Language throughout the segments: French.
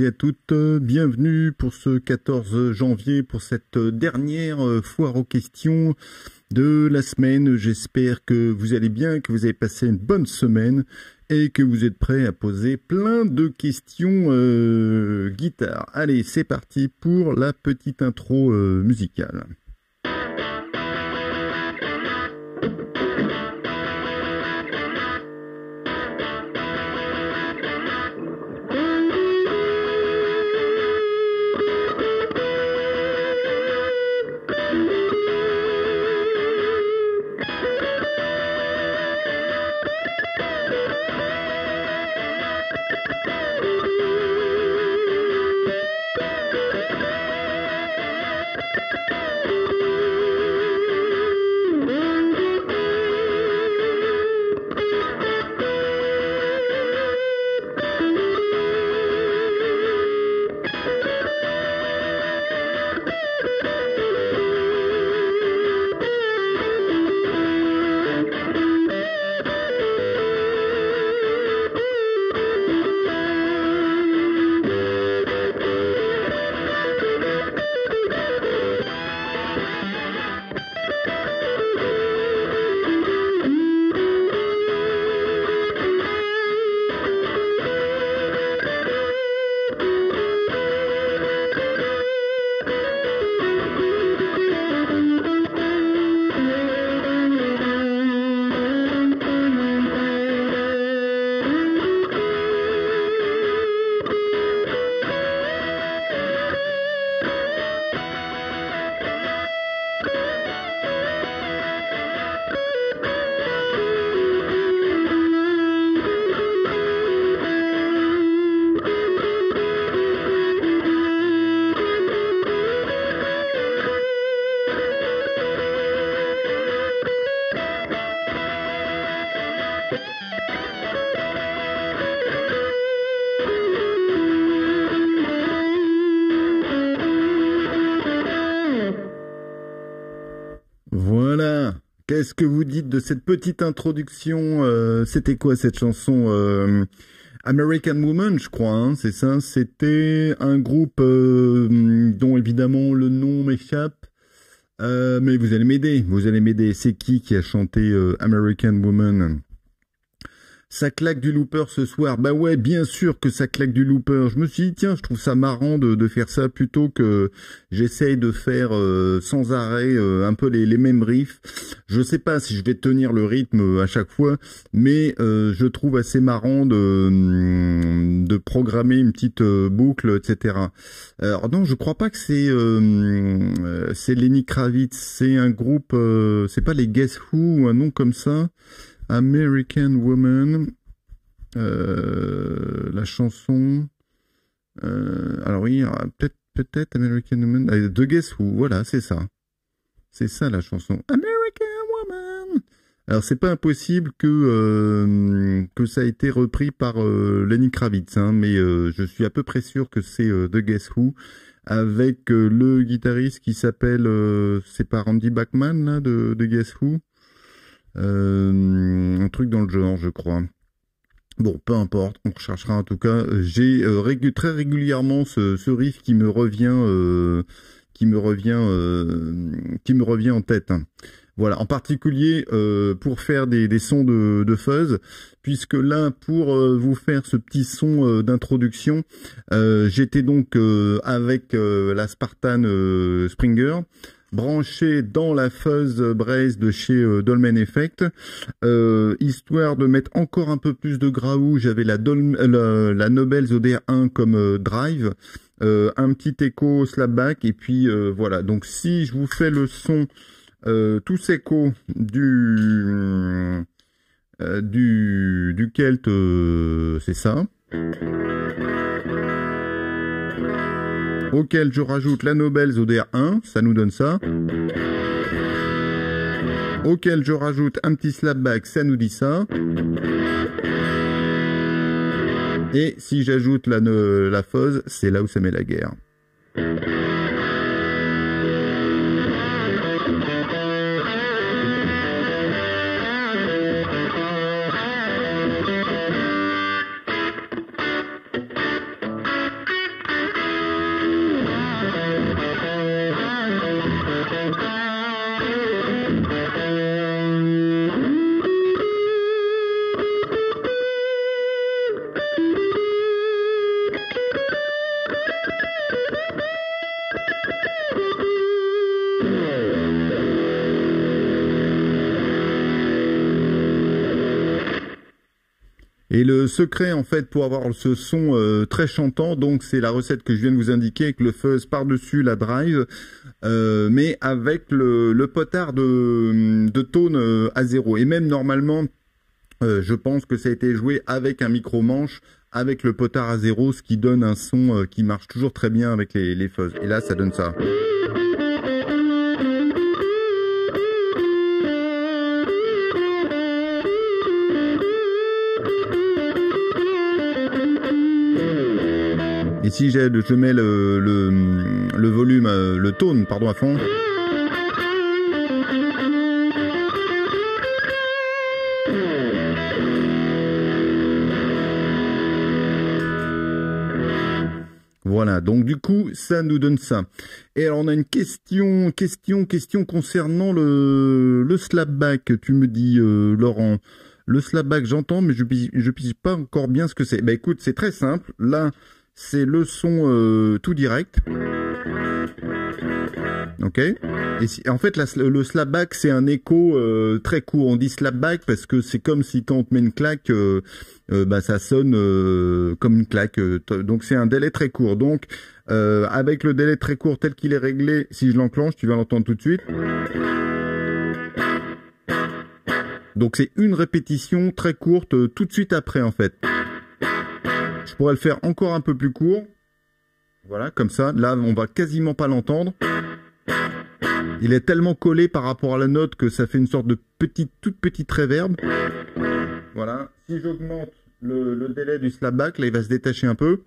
et à toutes, euh, bienvenue pour ce 14 janvier, pour cette euh, dernière euh, foire aux questions de la semaine. J'espère que vous allez bien, que vous avez passé une bonne semaine et que vous êtes prêts à poser plein de questions euh, guitare. Allez, c'est parti pour la petite intro musicale. Qu'est-ce que vous dites de cette petite introduction euh, C'était quoi cette chanson euh, American Woman, je crois, hein, c'est ça. C'était un groupe euh, dont évidemment le nom m'échappe, mais vous allez m'aider. Vous allez m'aider. C'est qui qui a chanté American Woman ça claque du looper ce soir. Bah ouais, bien sûr que ça claque du looper. Je me suis dit, tiens, je trouve ça marrant de, faire ça plutôt que j'essaye de faire euh, sans arrêt euh, un peu les, les, mêmes riffs. Je sais pas si je vais tenir le rythme euh, à chaque fois, mais je trouve assez marrant de, mm, de programmer une petite boucle, etc. Alors non, je crois pas que c'est mm, c'est Lenny Kravitz. C'est un groupe, c'est pas les Guess Who ou un nom comme ça. American Woman, euh, la chanson. Euh, alors oui, ah, peut-être American Woman. de The Guess Who, voilà, c'est ça. C'est ça la chanson. American Woman. Alors c'est pas impossible que euh, que ça ait été repris par Lenny Kravitz, hein, mais je suis à peu près sûr que c'est The Guess Who avec le guitariste qui s'appelle c'est pas Randy Bachman de, de Guess Who. Euh, un truc dans le genre, je crois. Bon, peu importe, on recherchera en tout cas. J'ai euh, très régulièrement ce, ce, riff qui me revient, euh, qui me revient, qui me revient en tête. Voilà, en particulier pour faire des, sons de, de, fuzz, puisque là, pour vous faire ce petit son d'introduction, j'étais donc avec la Spartan Springer branché dans la fuzz braise de chez euh, Dolmen Effect, euh, histoire de mettre encore un peu plus de graou. J'avais euh, la, la, Nobel ODR1 comme drive. un petit écho slapback et puis voilà donc si je vous fais le son tout tous échos du du du kelt c'est ça auquel je rajoute la Nobel ODR1, ça nous donne ça. Auquel je rajoute un petit slapback, ça nous dit ça. Et si j'ajoute la, la c'est là où ça met la guerre. Et le secret en fait pour avoir ce son euh, très chantant, donc c'est la recette que je viens de vous indiquer avec le fuzz par-dessus la drive, euh, mais avec le, le potard de, de tone euh, à zéro. Et même normalement, je pense que ça a été joué avec un micro-manche, avec le potard à zéro, ce qui donne un son qui marche toujours très bien avec les, les fuzz. Et là, ça donne ça. si je mets le, volume, euh, le tone, pardon, à fond. Voilà, donc du coup, ça nous donne ça. Et alors, on a une question, question, question concernant le, slapback, tu me dis, euh, Laurent. Le slapback, j'entends, mais je ne sais pas encore bien ce que c'est. Bah écoute, c'est très simple. Là, c'est le son euh, tout direct. Ok. Et en fait, le le slapback, c'est un écho euh, très court. On dit slapback parce que c'est comme si quand on te met une claque, euh, bah, ça sonne comme une claque. donc c'est un délai très court. Donc avec le délai très court tel qu'il est réglé, si je l'enclenche, tu vas l'entendre tout de suite. Donc c'est une répétition très courte tout de suite après en fait. Je pourrais le faire encore un peu plus court. Voilà, comme ça. Là, on va quasiment pas l'entendre. Il est tellement collé par rapport à la note que ça fait une sorte de petite, toute petite réverbe. Voilà. Si j'augmente le, délai du slapback, là, il va se détacher un peu.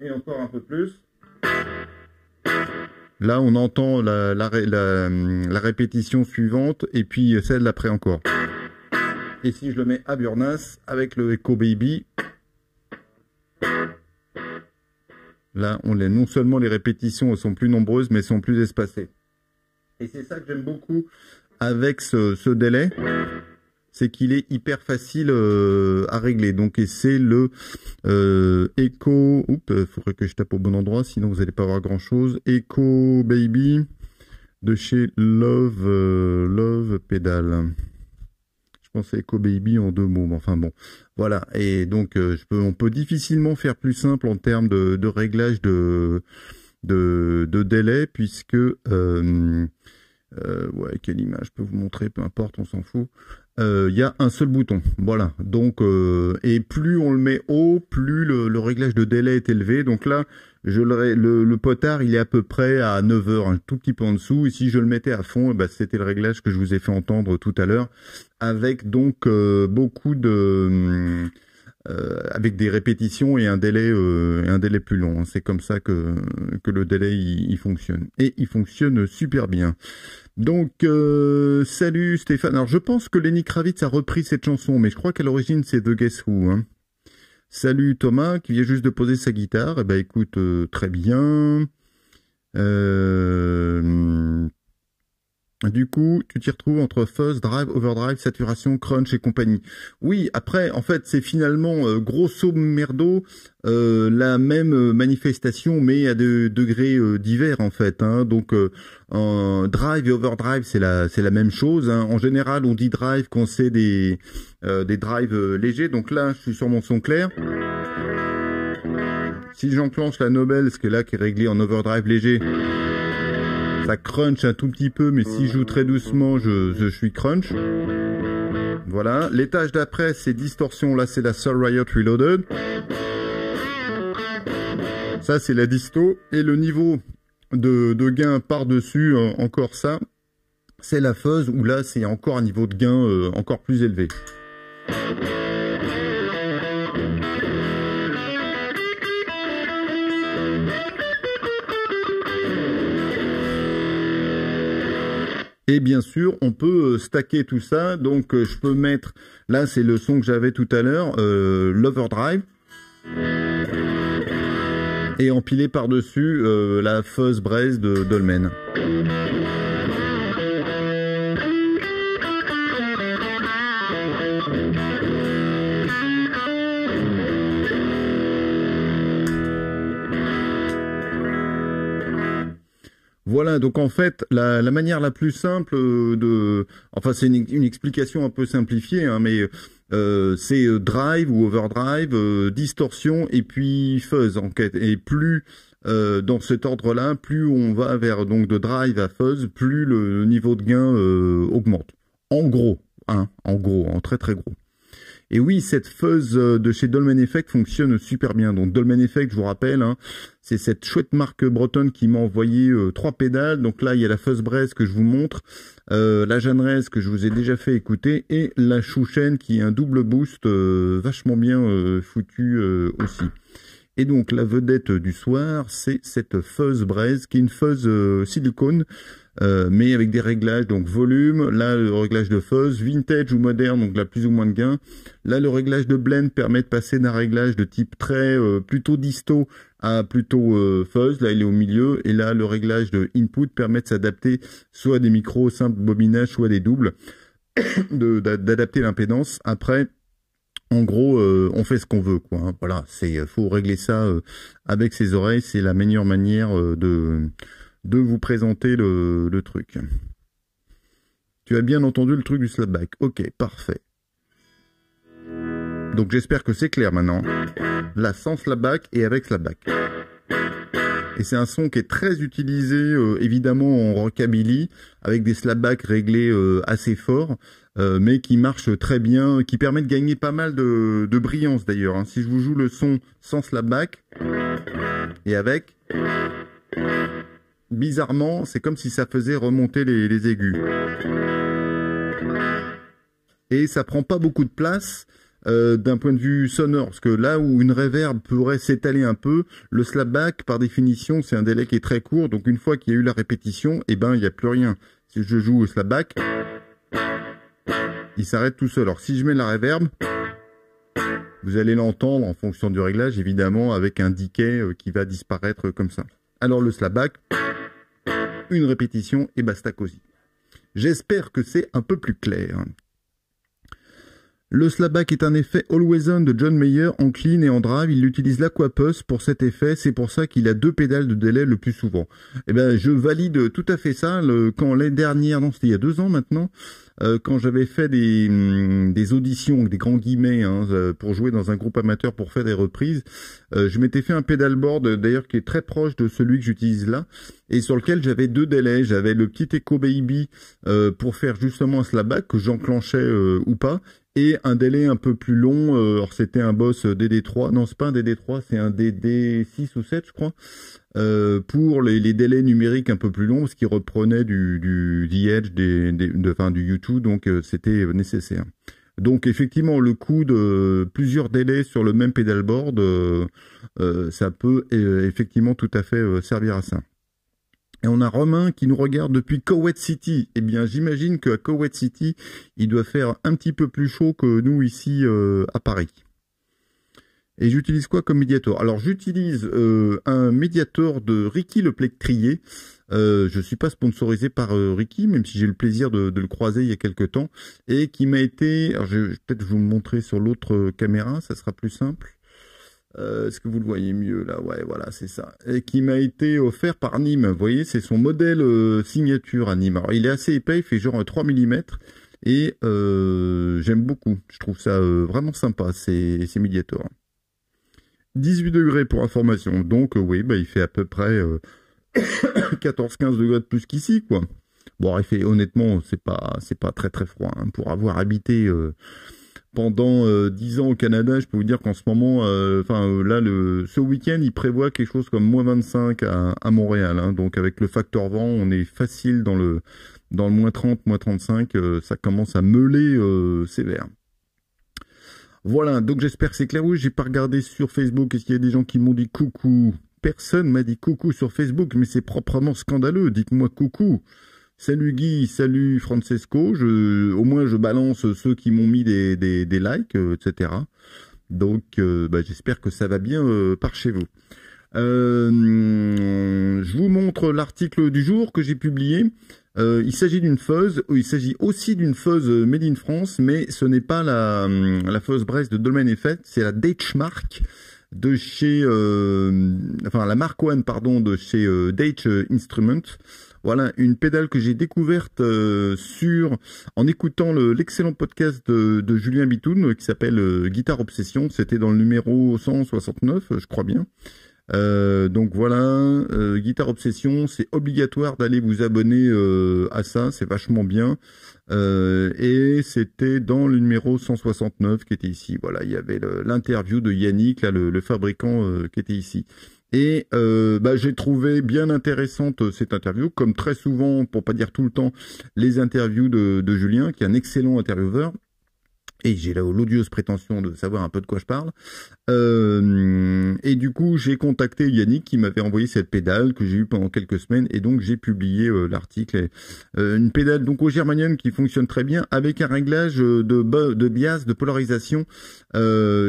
Et encore un peu plus. Là, on entend la répétition suivante et puis celle d'après encore. Et si je le mets à Burnas avec le Echo Baby, là, on les, non seulement les répétitions sont plus nombreuses, mais sont plus espacées. Et c'est ça que j'aime beaucoup avec ce, délai, c'est qu'il est hyper facile euh, à régler. Donc, et c'est le euh, Echo. Oups, euh, faudrait que je tape au bon endroit, sinon vous n'allez pas voir grand chose. Echo Baby de chez Love euh, Love Pedal. On sait Baby en deux mots. Mais enfin bon, voilà. Et donc, euh, on peut difficilement faire plus simple en termes de, réglage de, de, délai, puisque euh, euh, ouais, quelle image je peux vous montrer, peu importe, on s'en fout. Il y a un seul bouton, voilà. Donc, et plus on le met haut, plus le réglage de délai est élevé. Donc là, je le, le, le, potard, il est à peu près à 9 heures, un tout petit peu en dessous. Et si je le mettais à fond, bah, c'était le réglage que je vous ai fait entendre tout à l'heure, avec donc euh, beaucoup de, euh, euh, avec des répétitions et un délai, un délai plus long. C'est comme ça que que le délai il, fonctionne et il fonctionne super bien. Donc, salut Stéphane. Alors, je pense que Lenny Kravitz a repris cette chanson, mais je crois qu'à l'origine, c'est The Guess Who. Hein. Salut Thomas qui vient juste de poser sa guitare. Eh ben écoute, euh, très bien. Euh, du coup, tu t'y retrouves entre fuzz, drive, overdrive, saturation, crunch et compagnie. Oui, après, en fait, c'est finalement euh, grosso merdo euh, la même euh, manifestation, mais à des degrés divers en fait. Hein. Donc, en drive et overdrive, c'est la c'est la même chose. Hein. En général, on dit drive quand c'est des des drives légers. Donc là, je suis sur mon son clair. Si j'enclenche la Nobel, ce qui est là qui est réglé en overdrive léger. Ça crunch un tout petit peu, mais si je joue très doucement, je, suis crunch. Voilà. L'étage d'après, c'est distorsion. Là, c'est la Soul Riot Reloaded. Ça, c'est la disto. Et le niveau de, gain par-dessus, euh, encore ça, c'est la fuzz, ou là, c'est encore un niveau de gain euh, encore plus élevé. Et bien sûr, on peut euh, stacker tout ça. Donc, euh, je peux mettre, là, c'est le son que j'avais tout à l'heure, euh, l'overdrive. Et empiler par-dessus la fuzz braise de Dolmen. Voilà, donc en fait, la, manière la plus simple euh, de... Enfin, c'est une, explication un peu simplifiée, hein, mais euh, c'est euh, drive ou overdrive, distorsion et puis fuzz en quête. Et plus dans cet ordre-là, plus on va vers donc de drive à fuzz, plus le niveau de gain augmente. En gros, hein, en gros, en très très gros. Et oui, cette fuzz euh, de chez Dolmen Effect fonctionne super bien. Donc Dolmen Effect, je vous rappelle, hein, c'est cette chouette marque bretonne qui m'a envoyé euh, trois pédales. Donc là, il y a la fuzz braise que je vous montre, euh, la Jeanne-Raise que je vous ai déjà fait écouter et la Chouchen qui est un double boost euh, vachement bien foutu aussi. Et donc la vedette du soir, c'est cette fuzz braise qui est une fuzz silicone euh, mais avec des réglages, donc volume, là le réglage de fuzz, vintage ou moderne, donc là plus ou moins de gain. Là le réglage de blend permet de passer d'un réglage de type très euh, plutôt disto à plutôt euh, fuzz, là il est au milieu, et là le réglage de input permet de s'adapter soit à des micros simples bobinage, soit à des doubles, d'adapter l'impédance. Après, en gros, on fait ce qu'on veut, quoi. Hein. Voilà, c'est faut régler ça avec ses oreilles, c'est la meilleure manière de de vous présenter le, truc. Tu as bien entendu le truc du slapback. Ok, parfait. Donc j'espère que c'est clair maintenant. Là, sans slapback et avec slapback. Et c'est un son qui est très utilisé, euh, évidemment, en rockabilly, avec des slapbacks réglés euh, assez forts, euh, mais qui marche très bien, qui permet de gagner pas mal de, brillance d'ailleurs. Hein. Si je vous joue le son sans slapback et avec bizarrement, c'est comme si ça faisait remonter les, aigus. Et ça prend pas beaucoup de place euh, d'un point de vue sonore, parce que là où une réverb pourrait s'étaler un peu, le slapback, par définition, c'est un délai qui est très court, donc une fois qu'il y a eu la répétition, eh ben, il n'y a plus rien. Si je joue au slapback, il s'arrête tout seul. Alors si je mets la réverb, vous allez l'entendre en fonction du réglage, évidemment, avec un decay euh, qui va disparaître comme ça. Alors le slapback une répétition et basta cosy. J'espère que c'est un peu plus clair. Le slapback est un effet always on de John Mayer en clean et en drive. Il utilise l'aquapus pour cet effet. C'est pour ça qu'il a deux pédales de délai le plus souvent. Eh ben, je valide tout à fait ça. quand l'année dernière, non, c'était il y a deux ans maintenant, euh, quand j'avais fait des, hum, des, auditions, des grands guillemets, hein, euh, pour jouer dans un groupe amateur pour faire des reprises, euh, je m'étais fait un pédalboard d'ailleurs qui est très proche de celui que j'utilise là et sur lequel j'avais deux délais. J'avais le petit Echo Baby pour faire justement un slapback que j'enclenchais ou pas et un délai un peu plus long. alors euh, c'était un boss euh, DD3, non c'est pas un DD3, c'est un DD6 ou 7 je crois, euh, pour les, les, délais numériques un peu plus longs, ce qui reprenait du, du Edge, des, des, enfin, du u donc euh, c'était nécessaire. Donc effectivement, le coût de plusieurs délais sur le même pedalboard, euh, ça peut effectivement tout à fait servir à ça. Et on a Romain qui nous regarde depuis Cowet City. Eh bien, j'imagine qu'à Cowet City, il doit faire un petit peu plus chaud que nous ici euh, à Paris. Et j'utilise quoi comme médiateur Alors j'utilise euh, un médiateur de Ricky le Plectrier. Euh, je ne suis pas sponsorisé par euh, Ricky, même si j'ai le plaisir de, le croiser il y a quelques temps, et qui m'a été... Alors je, vais peut-être vous montrer sur l'autre caméra, ça sera plus simple. Euh, est-ce que vous le voyez mieux là Ouais, voilà, c'est ça. Et qui m'a été offert par Nîmes. Vous voyez, c'est son modèle euh, signature à Nîmes. Alors, il est assez épais, il fait genre 3 euh, mm. Et j'aime beaucoup. Je trouve ça vraiment sympa, ces, médiators. 18 degrés pour information. Donc, oui, bah, il fait à peu près 14-15 degrés de plus qu'ici, quoi. Bon, il fait honnêtement, c'est pas, pas très très froid. Hein. Pour avoir habité pendant 10 euh, ans au Canada. Je peux vous dire qu'en ce moment, euh, enfin euh, là, ce week-end, il prévoit quelque chose comme moins 25 à, à Montréal. Hein. donc avec le facteur vent, on est facile dans le dans le moins 30, moins 35. ça commence à meuler sévère. Voilà, donc j'espère que c'est clair. Oui, j'ai pas regardé sur Facebook. Est-ce qu'il y a des gens qui m'ont dit coucou Personne m'a dit coucou sur Facebook, mais c'est proprement scandaleux. Dites-moi coucou. Salut Guy, salut Francesco. Je, au moins, je balance ceux qui m'ont mis des, des, likes, euh, etc. Donc, euh, bah, j'espère que ça va bien euh, par chez vous. je vous montre l'article du jour que j'ai publié. il s'agit d'une fuzz, il s'agit aussi d'une fuzz made in France, mais ce n'est pas la, la fuzz Brest de Dolmen Effect, c'est la Mark de chez, enfin la Mark One pardon de chez Deitch Instrument. Voilà une pédale que j'ai découverte euh, sur en écoutant l'excellent podcast de, Julien Bitoun euh, qui s'appelle euh, Guitare Obsession. C'était dans le numéro 169, je crois bien. Euh, donc voilà, euh, Guitare Obsession, c'est obligatoire d'aller vous abonner euh, à ça, c'est vachement bien. Euh, et c'était dans le numéro 169 qui était ici. Voilà, il y avait l'interview de Yannick, là, le, fabricant qui était ici. Et bah, j'ai trouvé bien intéressante cette interview, comme très souvent, pour pas dire tout le temps, les interviews de, de Julien, qui est un excellent intervieweur et j'ai là l'odieuse prétention de savoir un peu de quoi je parle. Euh, et du coup, j'ai contacté Yannick qui m'avait envoyé cette pédale que j'ai eue pendant quelques semaines et donc j'ai publié euh, l'article. Euh, une pédale donc au germanium qui fonctionne très bien avec un réglage de, de bias, de polarisation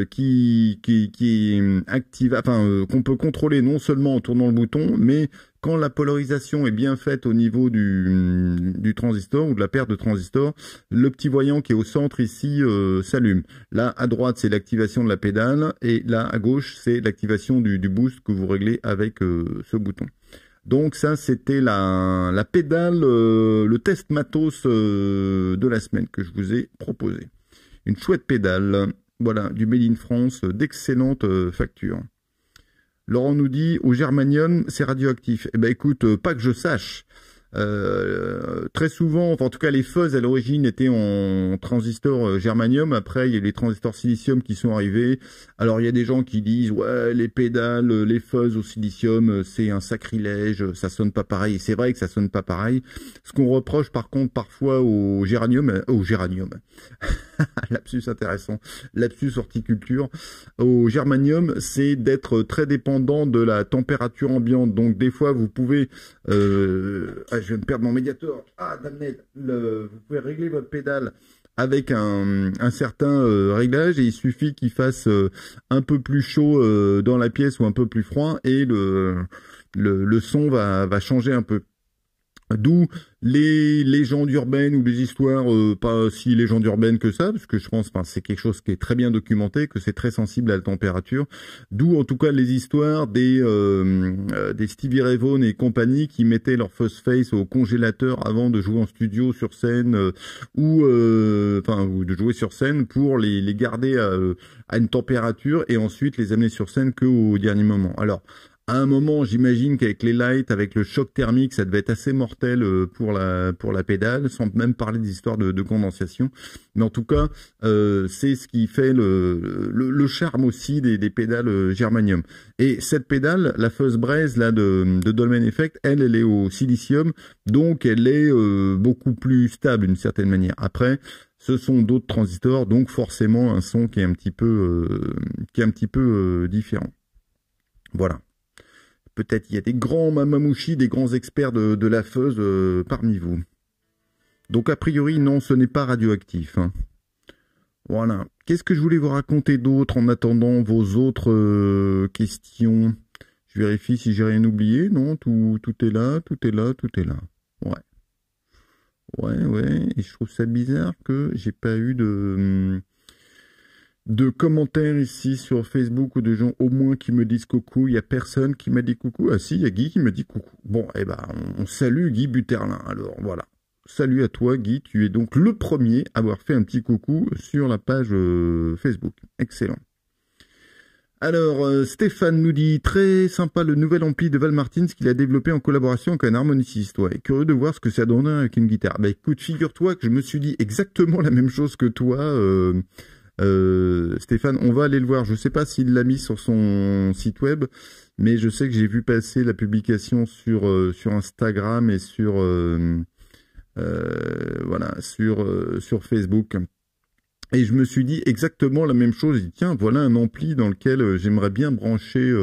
qui, qui, qui active, enfin qu'on peut contrôler non seulement en tournant le bouton, mais quand la polarisation est bien faite au niveau du, transistor ou de la paire de transistors, le petit voyant qui est au centre ici euh, s'allume. Là, à droite, c'est l'activation de la pédale et là, à gauche, c'est l'activation du, boost que vous réglez avec euh, ce bouton. Donc ça, c'était la, pédale, euh, le test matos de la semaine que je vous ai proposé. Une chouette pédale, voilà, du Made in France, d'excellente facture. Laurent nous dit au germanium, c'est radioactif. Eh ben écoute, euh, pas que je sache. Euh, très souvent, enfin, en tout cas les fuzz à l'origine étaient en transistor euh, germanium, après il y a les transistors silicium qui sont arrivés. Alors il y a des gens qui disent ouais les pédales, les fuzz au silicium c'est un sacrilège, ça sonne pas pareil. C'est vrai que ça sonne pas pareil. Ce qu'on reproche par contre parfois au géranium, au géranium. lapsus intéressant, lapsus horticulture, au germanium, c'est d'être très dépendant de la température ambiante. Donc des fois, vous pouvez... Euh, ah, je viens de perdre mon médiateur. Ah, damnel, vous pouvez régler votre pédale avec un, certain euh, réglage et il suffit qu'il fasse euh, un peu plus chaud dans la pièce ou un peu plus froid et le, son va changer un peu. D'où les légendes urbaines ou les histoires euh, pas si légendes urbaines que ça, parce que je pense que c'est quelque chose qui est très bien documenté, que c'est très sensible à la température. D'où en tout cas les histoires des euh, euh, des Stevie Ray Vaughan et compagnie qui mettaient leur first face au congélateur avant de jouer en studio sur scène ou enfin de jouer sur scène pour les, garder à, une température et ensuite les amener sur scène qu'au dernier moment. Alors à un moment, j'imagine qu'avec les lights, avec le choc thermique, ça devait être assez mortel euh, pour la pour la pédale, sans même parler des histoires de, condensation. Mais en tout cas, euh, c'est ce qui fait le, le, charme aussi des, des, pédales euh, germanium. Et cette pédale, la Fuzz Braise là de, de Dolmen Effect, elle, elle est au silicium, donc elle est beaucoup plus stable d'une certaine manière. Après, ce sont d'autres transistors, donc forcément un son qui est un petit peu qui est un petit peu différent. Voilà. Peut-être il y a des grands mamamouchis, des grands experts de, la feuze euh, parmi vous. Donc a priori, non, ce n'est pas radioactif. Hein. Voilà. Qu'est-ce que je voulais vous raconter d'autre en attendant vos autres euh, questions Je vérifie si j'ai rien oublié. Non, tout, tout est là, tout est là, tout est là. Ouais. Ouais, ouais. Et je trouve ça bizarre que j'ai pas eu de... Hum, de commentaires ici sur Facebook ou de gens au moins qui me disent coucou. Il y a personne qui m'a dit coucou. Ah si, il y a Guy qui me dit coucou. Bon, eh ben, on, salue Guy Buterlin. Alors voilà. Salut à toi Guy, tu es donc le premier à avoir fait un petit coucou sur la page euh, Facebook. Excellent. Alors, euh, Stéphane nous dit très sympa le nouvel ampli de Val Martins qu'il a développé en collaboration avec un harmoniciste. Ouais, curieux de voir ce que ça donne hein, avec une guitare. Bah écoute, figure-toi que je me suis dit exactement la même chose que toi. Euh, euh, Stéphane, on va aller le voir. Je ne sais pas s'il l'a mis sur son site web, mais je sais que j'ai vu passer la publication sur, euh, sur Instagram et sur, euh, voilà, sur, sur Facebook. Et je me suis dit exactement la même chose. Tiens, voilà un ampli dans lequel j'aimerais bien brancher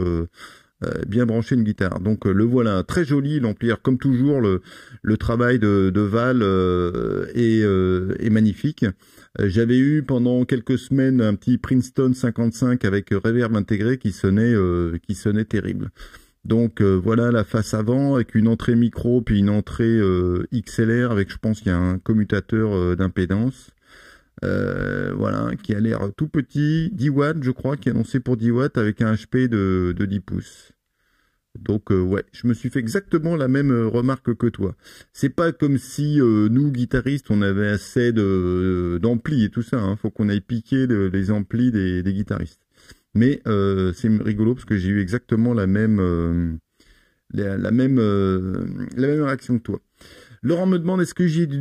bien brancher une guitare. Donc le voilà, très joli l'ampli. Comme toujours, le, le travail de, Val est, est, magnifique. Euh, j'avais eu pendant quelques semaines un petit Princeton 55 avec reverb intégré qui sonnait, euh, qui sonnait terrible. Donc euh, voilà la face avant avec une entrée micro puis une entrée XLR avec je pense qu'il y a un commutateur d'impédance. voilà, qui a l'air tout petit, 10 watts je crois, qui est annoncé pour 10 watts avec un HP de, de 10 pouces. Donc euh, ouais, je me suis fait exactement la même euh, remarque que toi. C'est pas comme si euh, nous guitaristes on avait assez d'amplis et tout ça. Hein. Faut qu'on aille piquer les amplis des, guitaristes. Mais c'est rigolo parce que j'ai eu exactement la même la, la même la même réaction que toi. Laurent me demande est-ce que j'ai des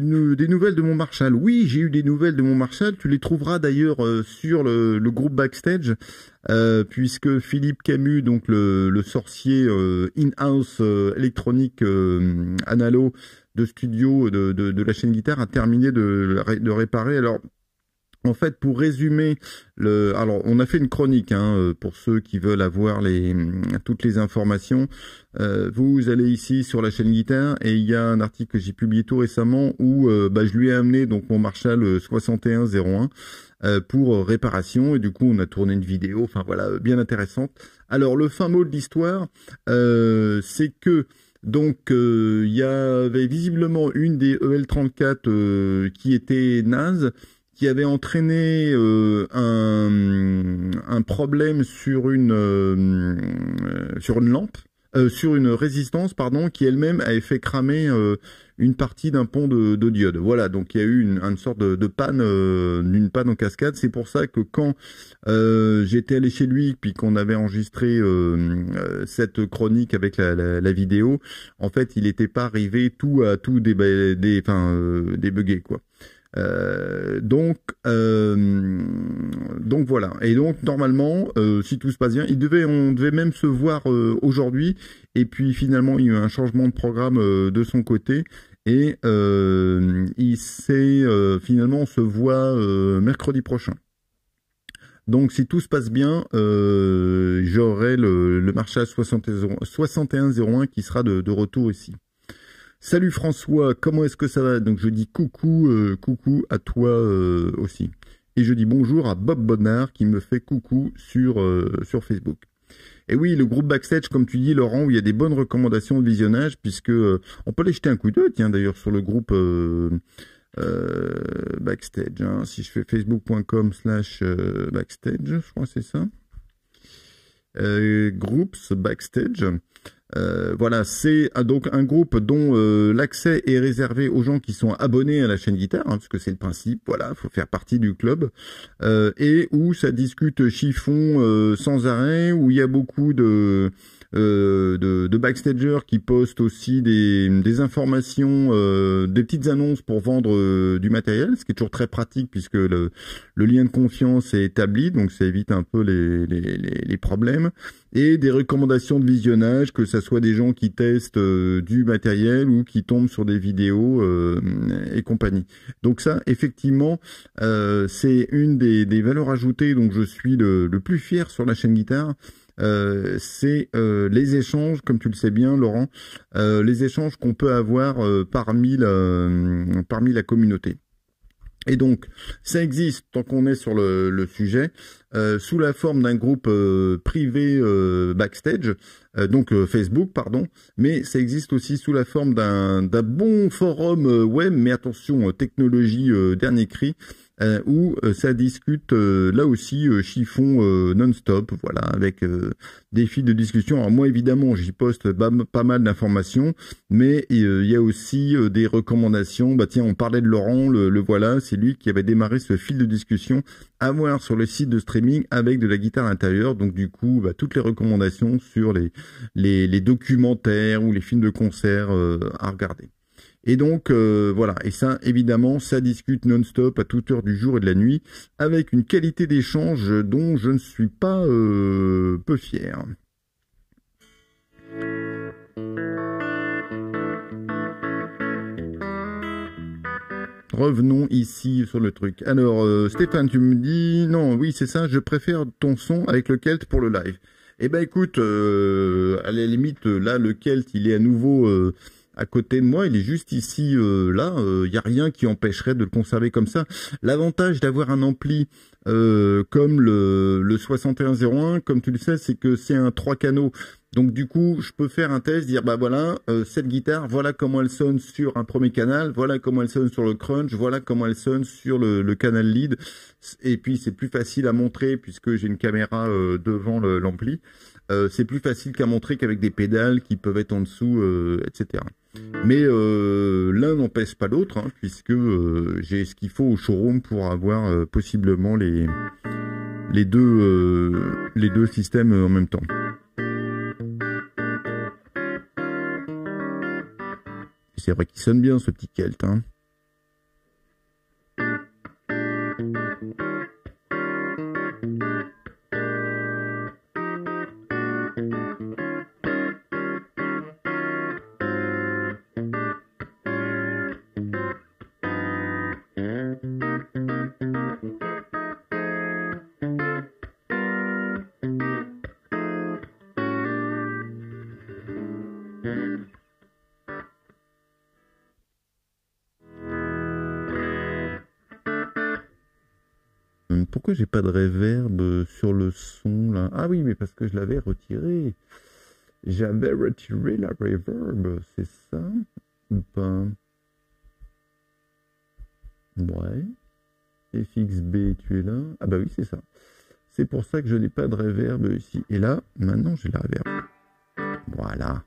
nouvelles de mon Marshall Oui, j'ai eu des nouvelles de mon Marshall. Tu les trouveras d'ailleurs euh, sur le, groupe backstage, euh, puisque Philippe Camus, donc le, le sorcier euh, in-house électronique analo de studio de, de, de, la chaîne guitare, a terminé de, de réparer. Alors en fait, pour résumer, le, alors on a fait une chronique hein, euh, pour ceux qui veulent avoir mm, toutes les informations. Euh, vous allez ici sur la chaîne guitare et il y a un article que j'ai publié tout récemment où euh, bah, je lui ai amené donc mon Marshall 6101 pour réparation et du coup on a tourné une vidéo, enfin voilà, bien intéressante. Alors le fin mot de l'histoire, c'est que donc il y avait visiblement une des EL34 qui était naze qui avait entraîné euh, un, un, problème sur une euh, sur une lampe, euh, sur une résistance pardon, qui elle-même avait fait cramer une partie d'un pont de, de, diode. Voilà, donc il y a eu une, sorte de, panne, une panne en cascade. C'est pour ça que quand j'étais allé chez lui, puis qu'on avait enregistré cette chronique avec la, vidéo, en fait, il n'était pas arrivé tout à tout des, des, enfin, quoi. Euh, donc, euh, donc voilà. Et donc normalement, euh, si tout se passe bien, il devait, on devait même se voir euh, aujourd'hui. Et puis finalement, il y a eu un changement de programme de son côté. Et il sait finalement, on se voit mercredi prochain. Donc si tout se passe bien, j'aurai le, le marché à 6101 qui sera de, de retour ici. Salut François, comment est-ce que ça va Donc je dis coucou, euh, coucou à toi euh, aussi. Et je dis bonjour à Bob Bonnard qui me fait coucou sur, euh, sur Facebook. Et oui, le groupe Backstage, comme tu dis, Laurent, où il y a des bonnes recommandations de visionnage, puisque on peut les jeter un coup d'œil, tiens, d'ailleurs, sur le groupe Backstage. Hein. Si je fais facebook.com slash backstage, je crois que c'est ça. groups Backstage. Euh, voilà, c'est euh, donc un groupe dont euh, l'accès est réservé aux gens qui sont abonnés à la chaîne guitare, hein, parce que c'est le principe, voilà, faut faire partie du club, et où ça discute chiffon sans arrêt, où il y a beaucoup de euh, de, de qui postent aussi des, informations, euh, des petites annonces pour vendre euh, du matériel, ce qui est toujours très pratique puisque le, lien de confiance est établi, donc ça évite un peu les, problèmes. Et des recommandations de visionnage, que ça soit des gens qui testent du matériel ou qui tombent sur des vidéos et compagnie. Donc ça, effectivement, c'est une des, valeurs ajoutées donc je suis le plus fier sur la chaîne guitare. Euh, c'est euh, les échanges, comme tu le sais bien, Laurent, euh, les échanges qu'on peut avoir parmi la, communauté. Et donc, ça existe tant qu'on est sur le, le sujet, sous la forme d'un groupe privé backstage, donc Facebook, pardon, mais ça existe aussi sous la forme d'un bon forum web, mais attention, technologie dernier cri, euh, où euh, ça discute euh, là aussi chiffon non-stop, voilà, avec des fils de discussion. Alors moi évidemment j'y poste pas mal d'informations, mais il y a aussi des recommandations. Bah tiens, on parlait de Laurent, le, voilà, c'est lui qui avait démarré ce fil de discussion à voir sur le site de streaming avec de la guitare intérieure. Donc du coup, bah, toutes les recommandations sur les, les documentaires ou les films de concert à regarder. Et donc euh, voilà, et ça évidemment, ça discute non-stop à toute heure du jour et de la nuit, avec une qualité d'échange dont je ne suis pas euh, peu fier. revenons ici sur le truc. Alors, euh, Stéphane, tu me dis, non, oui, c'est ça, je préfère ton son avec le Kelt pour le live. Eh ben, écoute, à la limite, là, le Kelt, il est à nouveau à côté de moi, il est juste ici, euh, là. Il euh, n'y a rien qui empêcherait de le conserver comme ça. L'avantage d'avoir un ampli euh, comme le, le 6101, comme tu le sais, c'est que c'est un trois canaux. Donc du coup, je peux faire un test, dire bah voilà, euh, cette guitare, voilà comment elle sonne sur un premier canal, voilà comment elle sonne sur le crunch, voilà comment elle sonne sur le, canal lead. Et puis c'est plus facile à montrer puisque j'ai une caméra devant l'ampli. c'est plus facile qu'à montrer qu'avec des pédales qui peuvent être en dessous, etc. Mais euh, l'un n'empêche pas l'autre, hein, puisque euh, j'ai ce qu'il faut au showroom pour avoir euh, possiblement les, les, deux, les deux systèmes en même temps. C'est vrai qu'il sonne bien ce petit Kelt. Hein. pas de réverb euh, sur le son là Ah oui, mais parce que je l'avais retiré. J'avais retiré la reverb, c'est ça ou pas Ouais. FXB, tu es là Ah bah oui, c'est ça. C'est pour ça que je n'ai pas de réverb ici. Et là, maintenant j'ai la reverb Voilà.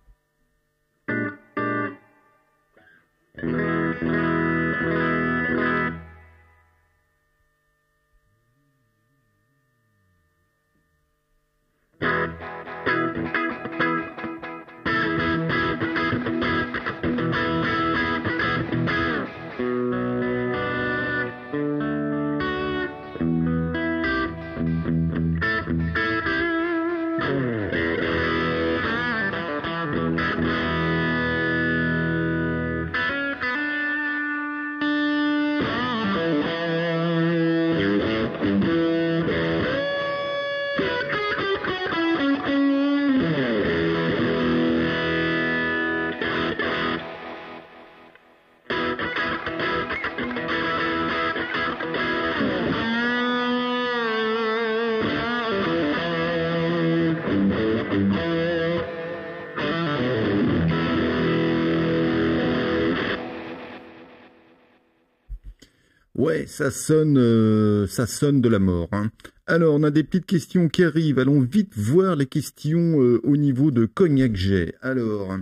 Ouais, ça sonne, euh, ça sonne de la mort. Hein. Alors, on a des petites questions qui arrivent. Allons vite voir les questions euh, au niveau de Cognac J. Alors,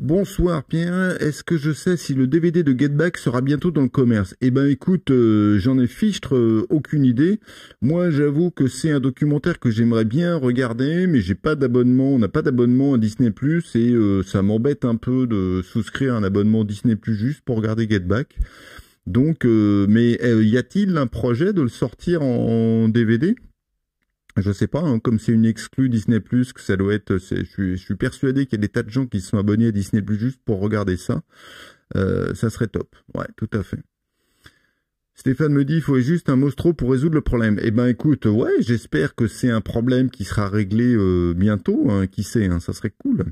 bonsoir Pierre. Est-ce que je sais si le DVD de Get Back sera bientôt dans le commerce Eh ben, écoute, euh, j'en ai fichtre aucune idée. Moi, j'avoue que c'est un documentaire que j'aimerais bien regarder, mais j'ai pas d'abonnement. On n'a pas d'abonnement à Disney et ça m'embête un peu de souscrire à un abonnement Disney juste pour regarder Get Back. Donc, euh, mais euh, y a-t-il un projet de le sortir en, DVD Je sais pas, hein, comme c'est une exclue Disney+, que ça doit être... Euh, je suis, persuadé qu'il y a des tas de gens qui sont abonnés à Disney+, juste pour regarder ça. ça serait top. Ouais, tout à fait. Stéphane me dit, il faut juste un mostro pour résoudre le problème. Eh ben, écoute, ouais, j'espère que c'est un problème qui sera réglé bientôt. Hein, qui sait, hein, ça serait cool.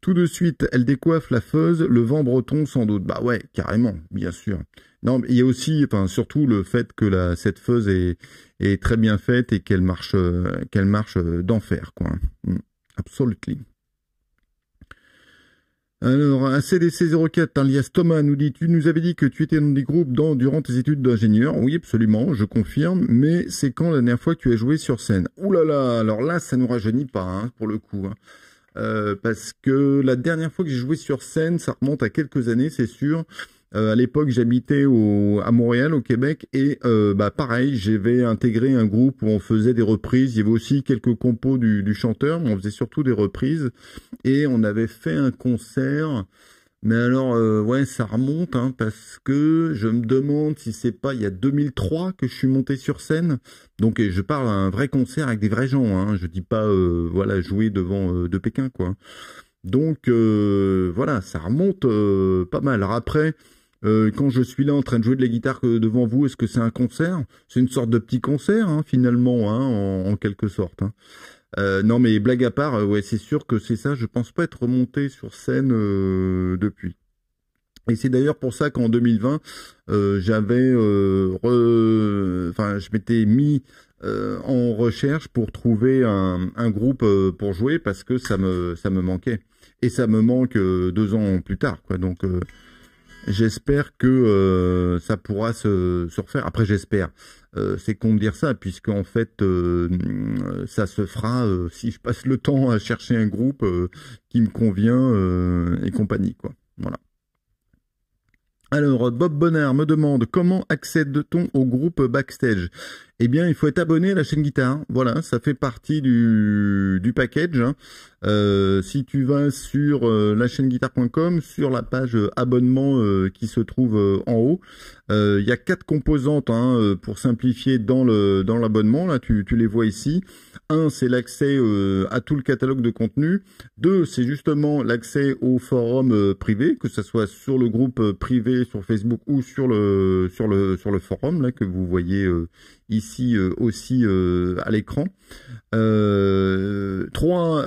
Tout de suite, elle décoiffe la feuse, le vent breton sans doute. Bah ouais, carrément, bien sûr. Non, mais il y a aussi, enfin surtout le fait que cette feuse est, très bien faite et qu'elle marche, euh, qu'elle marche euh, d'enfer, quoi. Mm. absolutely. Alors, cdc 04 alias Thomas nous dit, tu nous avais dit que tu étais dans des groupes durant tes études d'ingénieur. Oui, absolument, je confirme, mais c'est quand la dernière fois que tu as joué sur scène Ouh là là, alors là, ça nous rajeunit pas, hein, pour le coup. Hein. Euh, parce que la dernière fois que j'ai joué sur scène, ça remonte à quelques années, c'est sûr. Euh, à l'époque, j'habitais au, à Montréal, au Québec, et euh, bah, pareil, j'avais intégré un groupe où on faisait des reprises. Il y avait aussi quelques compos du, du chanteur, mais on faisait surtout des reprises. Et on avait fait un concert mais alors, euh, ouais, ça remonte, hein, parce que je me demande si c'est pas il y a 2003 que je suis monté sur scène. Donc, je parle à un vrai concert avec des vrais gens. Hein, je dis pas, euh, voilà, jouer devant euh, de Pékin, quoi. Donc, voilà, ça remonte pas mal. Alors après, quand je suis là en train de jouer de la guitare devant vous, est-ce que c'est un concert C'est une sorte de petit concert, hein, finalement, hein, en, en, quelque sorte. Hein. Euh, non, mais blague à part, euh, ouais, c'est sûr que c'est ça. Je ne pense pas être remonté sur scène euh, depuis. Et c'est d'ailleurs pour ça qu'en 2020, j'avais, enfin, je m'étais mis en recherche pour trouver un, groupe pour jouer parce que ça me, ça me manquait. Et ça me manque deux ans plus tard, Donc, j'espère que ça pourra se refaire. Après, j'espère. Euh, c'est con de dire ça, puisque en fait, euh, euh, ça se fera si je passe le temps à chercher un groupe qui me convient et compagnie, quoi. Voilà. Alors, Bob Bonner me demande comment accède-t-on au groupe backstage eh bien, il faut être abonné à la chaîne guitare. Voilà, ça fait partie du, du package. Hein. Euh, si tu vas sur euh, la chaîne guitare.com, sur la page euh, abonnement qui se trouve en haut, il y a quatre composantes hein, pour simplifier dans le dans l'abonnement. Là, tu, tu les vois ici. Un, c'est l'accès à tout le catalogue de contenu. Deux, c'est justement l'accès au forum privé, que ce soit sur le groupe privé sur Facebook ou sur le sur le sur le forum là que vous voyez ici euh, aussi euh, à l'écran. Euh, trois,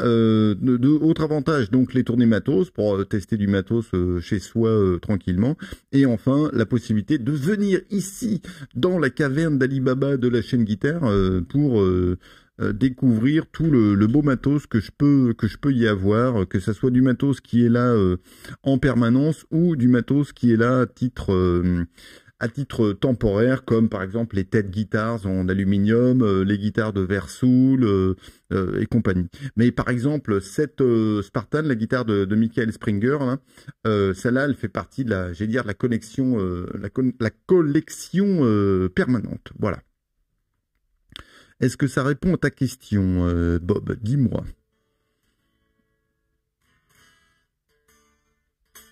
deux autres avantages, donc les tournées matos pour tester du matos chez soi tranquillement, et enfin la possibilité de venir ici dans la caverne d'Alibaba de la chaîne guitare pour découvrir tout le, beau matos que je peux que je peux y avoir, que ce soit du matos qui est là en permanence ou du matos qui est là à titre à titre temporaire, comme par exemple les têtes guitares en aluminium, euh, les guitares de Versoul euh, euh, et compagnie. Mais par exemple, cette Spartan, la guitare de, Michael Springer, hein, celle-là, elle fait partie de la, dire, la connexion, la, collection permanente. Voilà. Est-ce que ça répond à ta question, Bob Dis-moi.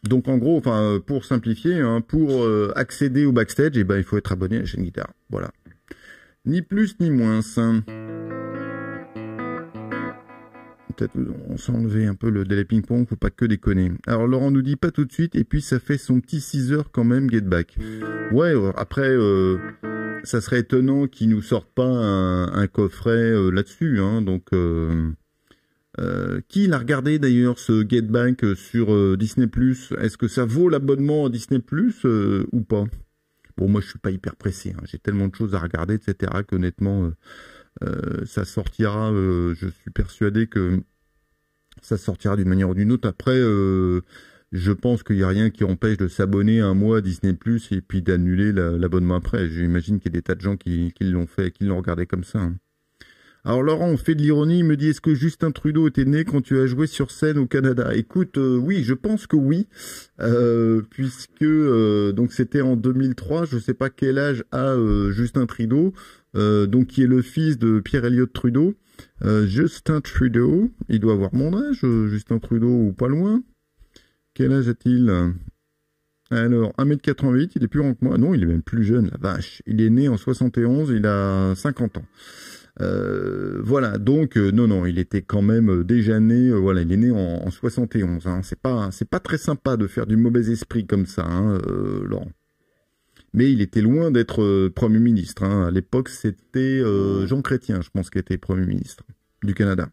donc en gros, enfin pour simplifier, hein, pour euh, accéder au backstage, et eh ben il faut être abonné à la chaîne guitare. Voilà. Ni plus ni moins. Peut-être on s'est enlevé un peu le délai ping-pong, faut pas que déconner. Alors Laurent nous dit pas tout de suite, et puis ça fait son petit 6 heures quand même, Get Back. Ouais, euh, après, euh, ça serait étonnant qu'il nous sorte pas un, coffret là-dessus, hein, donc... Euh, qui l'a regardé d'ailleurs ce Get Bank euh, sur euh, Disney Plus Est-ce que ça vaut l'abonnement à Disney Plus ou pas Bon, moi je suis pas hyper pressé. Hein. J'ai tellement de choses à regarder, etc. Qu'honnêtement, ça sortira. je suis persuadé que ça sortira d'une manière ou d'une autre. Après, je pense qu'il n'y a rien qui empêche de s'abonner un mois à Disney Plus et puis d'annuler l'abonnement après. J'imagine qu'il y a des tas de gens qui, l'ont fait, qui l'ont regardé comme ça. Hein. Alors Laurent, on fait de l'ironie, il me dit est-ce que Justin Trudeau était né quand tu as joué sur scène au Canada Écoute, euh, oui, je pense que oui, euh, puisque euh, donc c'était en 2003, je ne sais pas quel âge a Justin Trudeau, donc qui est le fils de Pierre Elliott Trudeau. Justin Trudeau, il doit avoir mon âge, Justin Trudeau ou pas loin. Quel âge a-t-il alors, 1m88, il est plus grand que moi. Non, il est même plus jeune, la vache. Il est né en 71, il a 50 ans. Euh, voilà, donc euh, non, non, il était quand même euh, déjà né. voilà, il est né en, 71. Hein, c'est pas, c'est pas très sympa de faire du mauvais esprit comme ça, hein, Laurent. Mais il était loin d'être premier ministre. Hein. À l'époque, c'était Jean Chrétien, je pense, qui était premier ministre du Canada.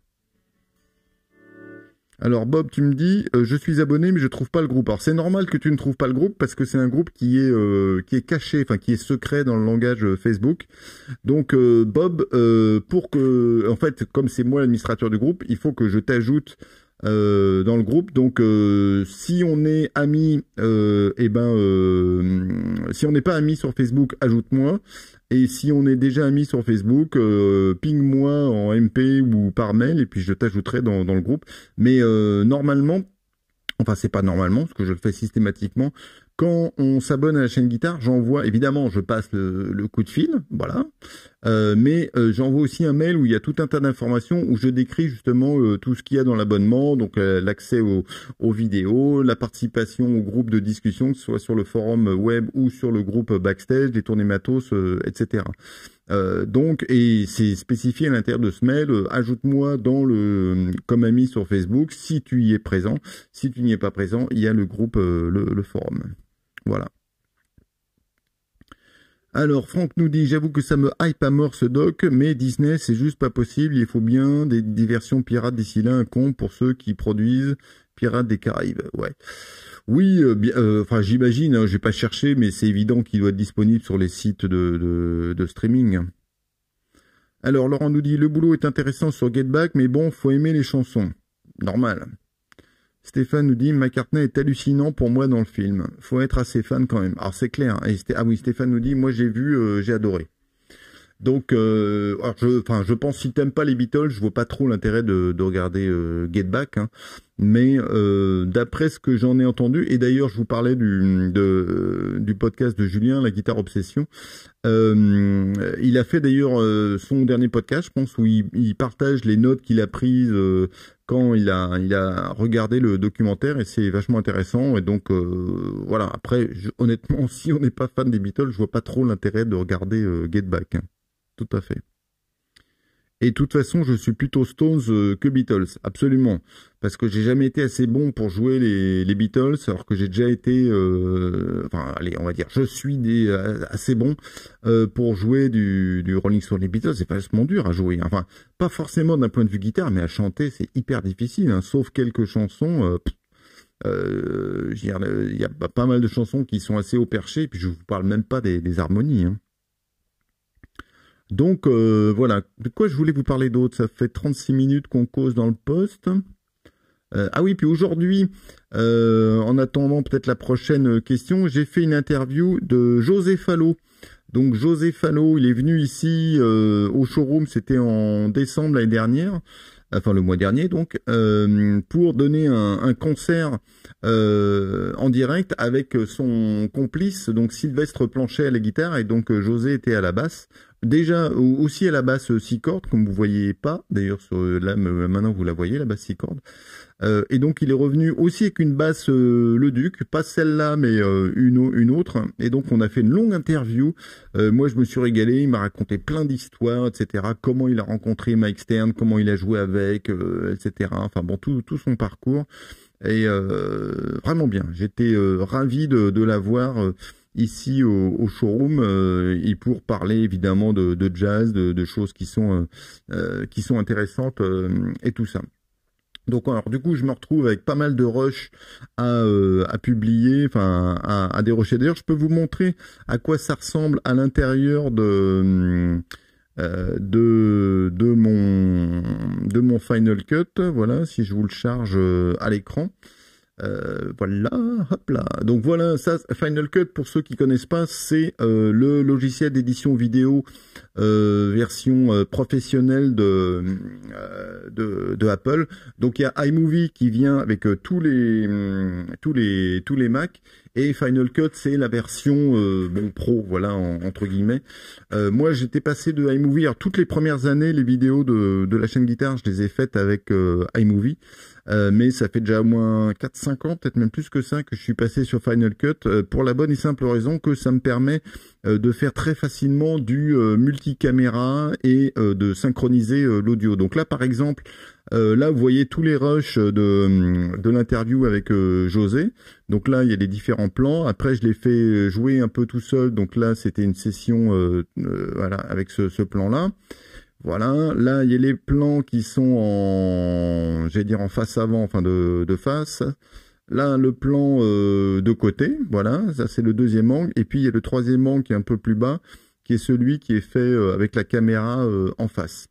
Alors Bob, tu me dis, euh, je suis abonné mais je trouve pas le groupe. Alors c'est normal que tu ne trouves pas le groupe parce que c'est un groupe qui est euh, qui est caché, enfin qui est secret dans le langage euh, Facebook. Donc Bob, pour que, en fait, comme c'est moi l'administrateur du groupe, il faut que je t'ajoute dans le groupe. Donc si on est amis, eh ben si on n'est pas amis sur Facebook, ajoute-moi. Et si on est déjà amis sur Facebook, euh, ping-moi en MP ou par mail et puis je t'ajouterai dans, le groupe. Mais euh, normalement, enfin c'est pas normalement, ce que je fais systématiquement, quand on s'abonne à la chaîne guitare, j'envoie, évidemment, je passe le, le, coup de fil, voilà. Euh, mais euh, j'envoie aussi un mail où il y a tout un tas d'informations où je décris justement euh, tout ce qu'il y a dans l'abonnement, donc l'accès aux, vidéos, la participation au groupe de discussion, que ce soit sur le forum web ou sur le groupe backstage, des tournées matos, etc. donc, et c'est spécifié à l'intérieur de ce mail, ajoute-moi dans le comme ami sur Facebook si tu y es présent. Si tu n'y es pas présent, il y a le groupe, le, le forum. Voilà. Alors, Franck nous dit, j'avoue que ça me hype à mort ce doc, mais Disney, c'est juste pas possible. Il faut bien des diversions pirates d'ici là, un con pour ceux qui produisent Pirates des Caraïbes. Ouais. Oui, euh, euh, enfin j'imagine, hein, je pas cherché mais c'est évident qu'il doit être disponible sur les sites de, de, de, streaming. Alors Laurent nous dit le boulot est intéressant sur Get Back, mais bon, faut aimer les chansons. Normal. Stéphane nous dit McCartney est hallucinant pour moi dans le film. Faut être assez fan quand même. Alors c'est clair. Hein. ah oui, Stéphane nous dit moi j'ai vu, euh, j'ai adoré. Donc, euh, je, enfin, je pense si t'aimes pas les Beatles, je vois pas trop l'intérêt de, regarder euh, Get Back. Hein mais euh, d'après ce que j'en ai entendu, et d'ailleurs je vous parlais du, de, du podcast de Julien, la guitare obsession, euh, il a fait d'ailleurs euh, son dernier podcast, je pense, où il, partage les notes qu'il a prises quand il a, il a regardé le documentaire, et c'est vachement intéressant. Et donc voilà, après, honnêtement, si on n'est pas fan des Beatles, je vois pas trop l'intérêt de regarder Get Back. Tout à fait. Et de toute façon, je suis plutôt Stones euh, que Beatles, absolument. Parce que j'ai jamais été assez bon pour jouer les, Beatles, alors que j'ai déjà été, euh, enfin, allez, on va dire, je suis des, euh, assez bon pour jouer du, du Rolling Stone. Les Beatles, c'est pas vachement dur à jouer. Enfin, pas forcément d'un point de vue guitare, mais à chanter, c'est hyper difficile. Hein, sauf quelques chansons, il y a pas mal de chansons qui sont assez haut perché, puis je vous parle même pas des, des harmonies. Hein. Donc euh, voilà, de quoi je voulais vous parler d'autre Ça fait 36 minutes qu'on cause dans le poste. Euh, ah oui, puis aujourd'hui, euh, en attendant peut-être la prochaine question, j'ai fait une interview de José Fallot. Donc José Fallot, il est venu ici au showroom, c'était en décembre l'année dernière, enfin le mois dernier donc, pour donner un, un concert en direct avec son complice, donc Sylvestre Planchet à la guitare et donc José était à la basse déjà aussi à la basse 6 cordes, comme vous voyez pas, d'ailleurs sur euh, là maintenant vous la voyez la basse 6 cordes. Euh, et donc il est revenu aussi avec une basse euh, le duc, pas celle-là mais une, autre. Et donc on a fait une longue interview. moi je me suis régalé, il m'a raconté plein d'histoires, etc. Comment il a rencontré Mike Stern, comment il a joué avec, etc. Enfin bon tout, tout son parcours. Et vraiment bien. J'étais ravi de, de l'avoir ici au, showroom euh, et pour parler évidemment de, jazz, de, choses qui sont euh, euh, qui sont intéressantes et tout ça. Donc alors du coup je me retrouve avec pas mal de rushs à, publier, enfin à, à dérocher. D'ailleurs je peux vous montrer à quoi ça ressemble à l'intérieur de de de mon de mon Final Cut. Voilà si je vous le charge à l'écran. Euh, voilà, hop là. Donc voilà, ça, Final Cut, pour ceux qui connaissent pas, c'est euh, le logiciel d'édition vidéo euh, version professionnelle de, de, Apple. Donc il y a iMovie qui vient avec tous les mm, tous les tous les Mac et Final Cut, c'est la version pro, voilà entre guillemets. moi, j'étais passé de iMovie. Alors toutes les premières années, les vidéos de de la chaîne guitare, je les ai faites avec iMovie. Euh, mais ça fait déjà au moins 4-5 ans, peut-être même plus que ça, que je suis passé sur Final Cut euh, pour la bonne et simple raison que ça me permet euh, de faire très facilement du multicaméra et de synchroniser l'audio. Donc là, par exemple, là, vous voyez tous les rushs de, hum, de l'interview avec José. Donc là, il y a les différents plans. Après, je l'ai fait jouer un peu tout seul. Donc là, c'était une session voilà, avec ce plan-là. Voilà, là il y a les plans qui sont en, dire en face avant, enfin de, de face. Là le plan euh, de côté, voilà, ça c'est le deuxième angle. Et puis il y a le troisième angle qui est un peu plus bas, qui est celui qui est fait euh, avec la caméra euh, en face.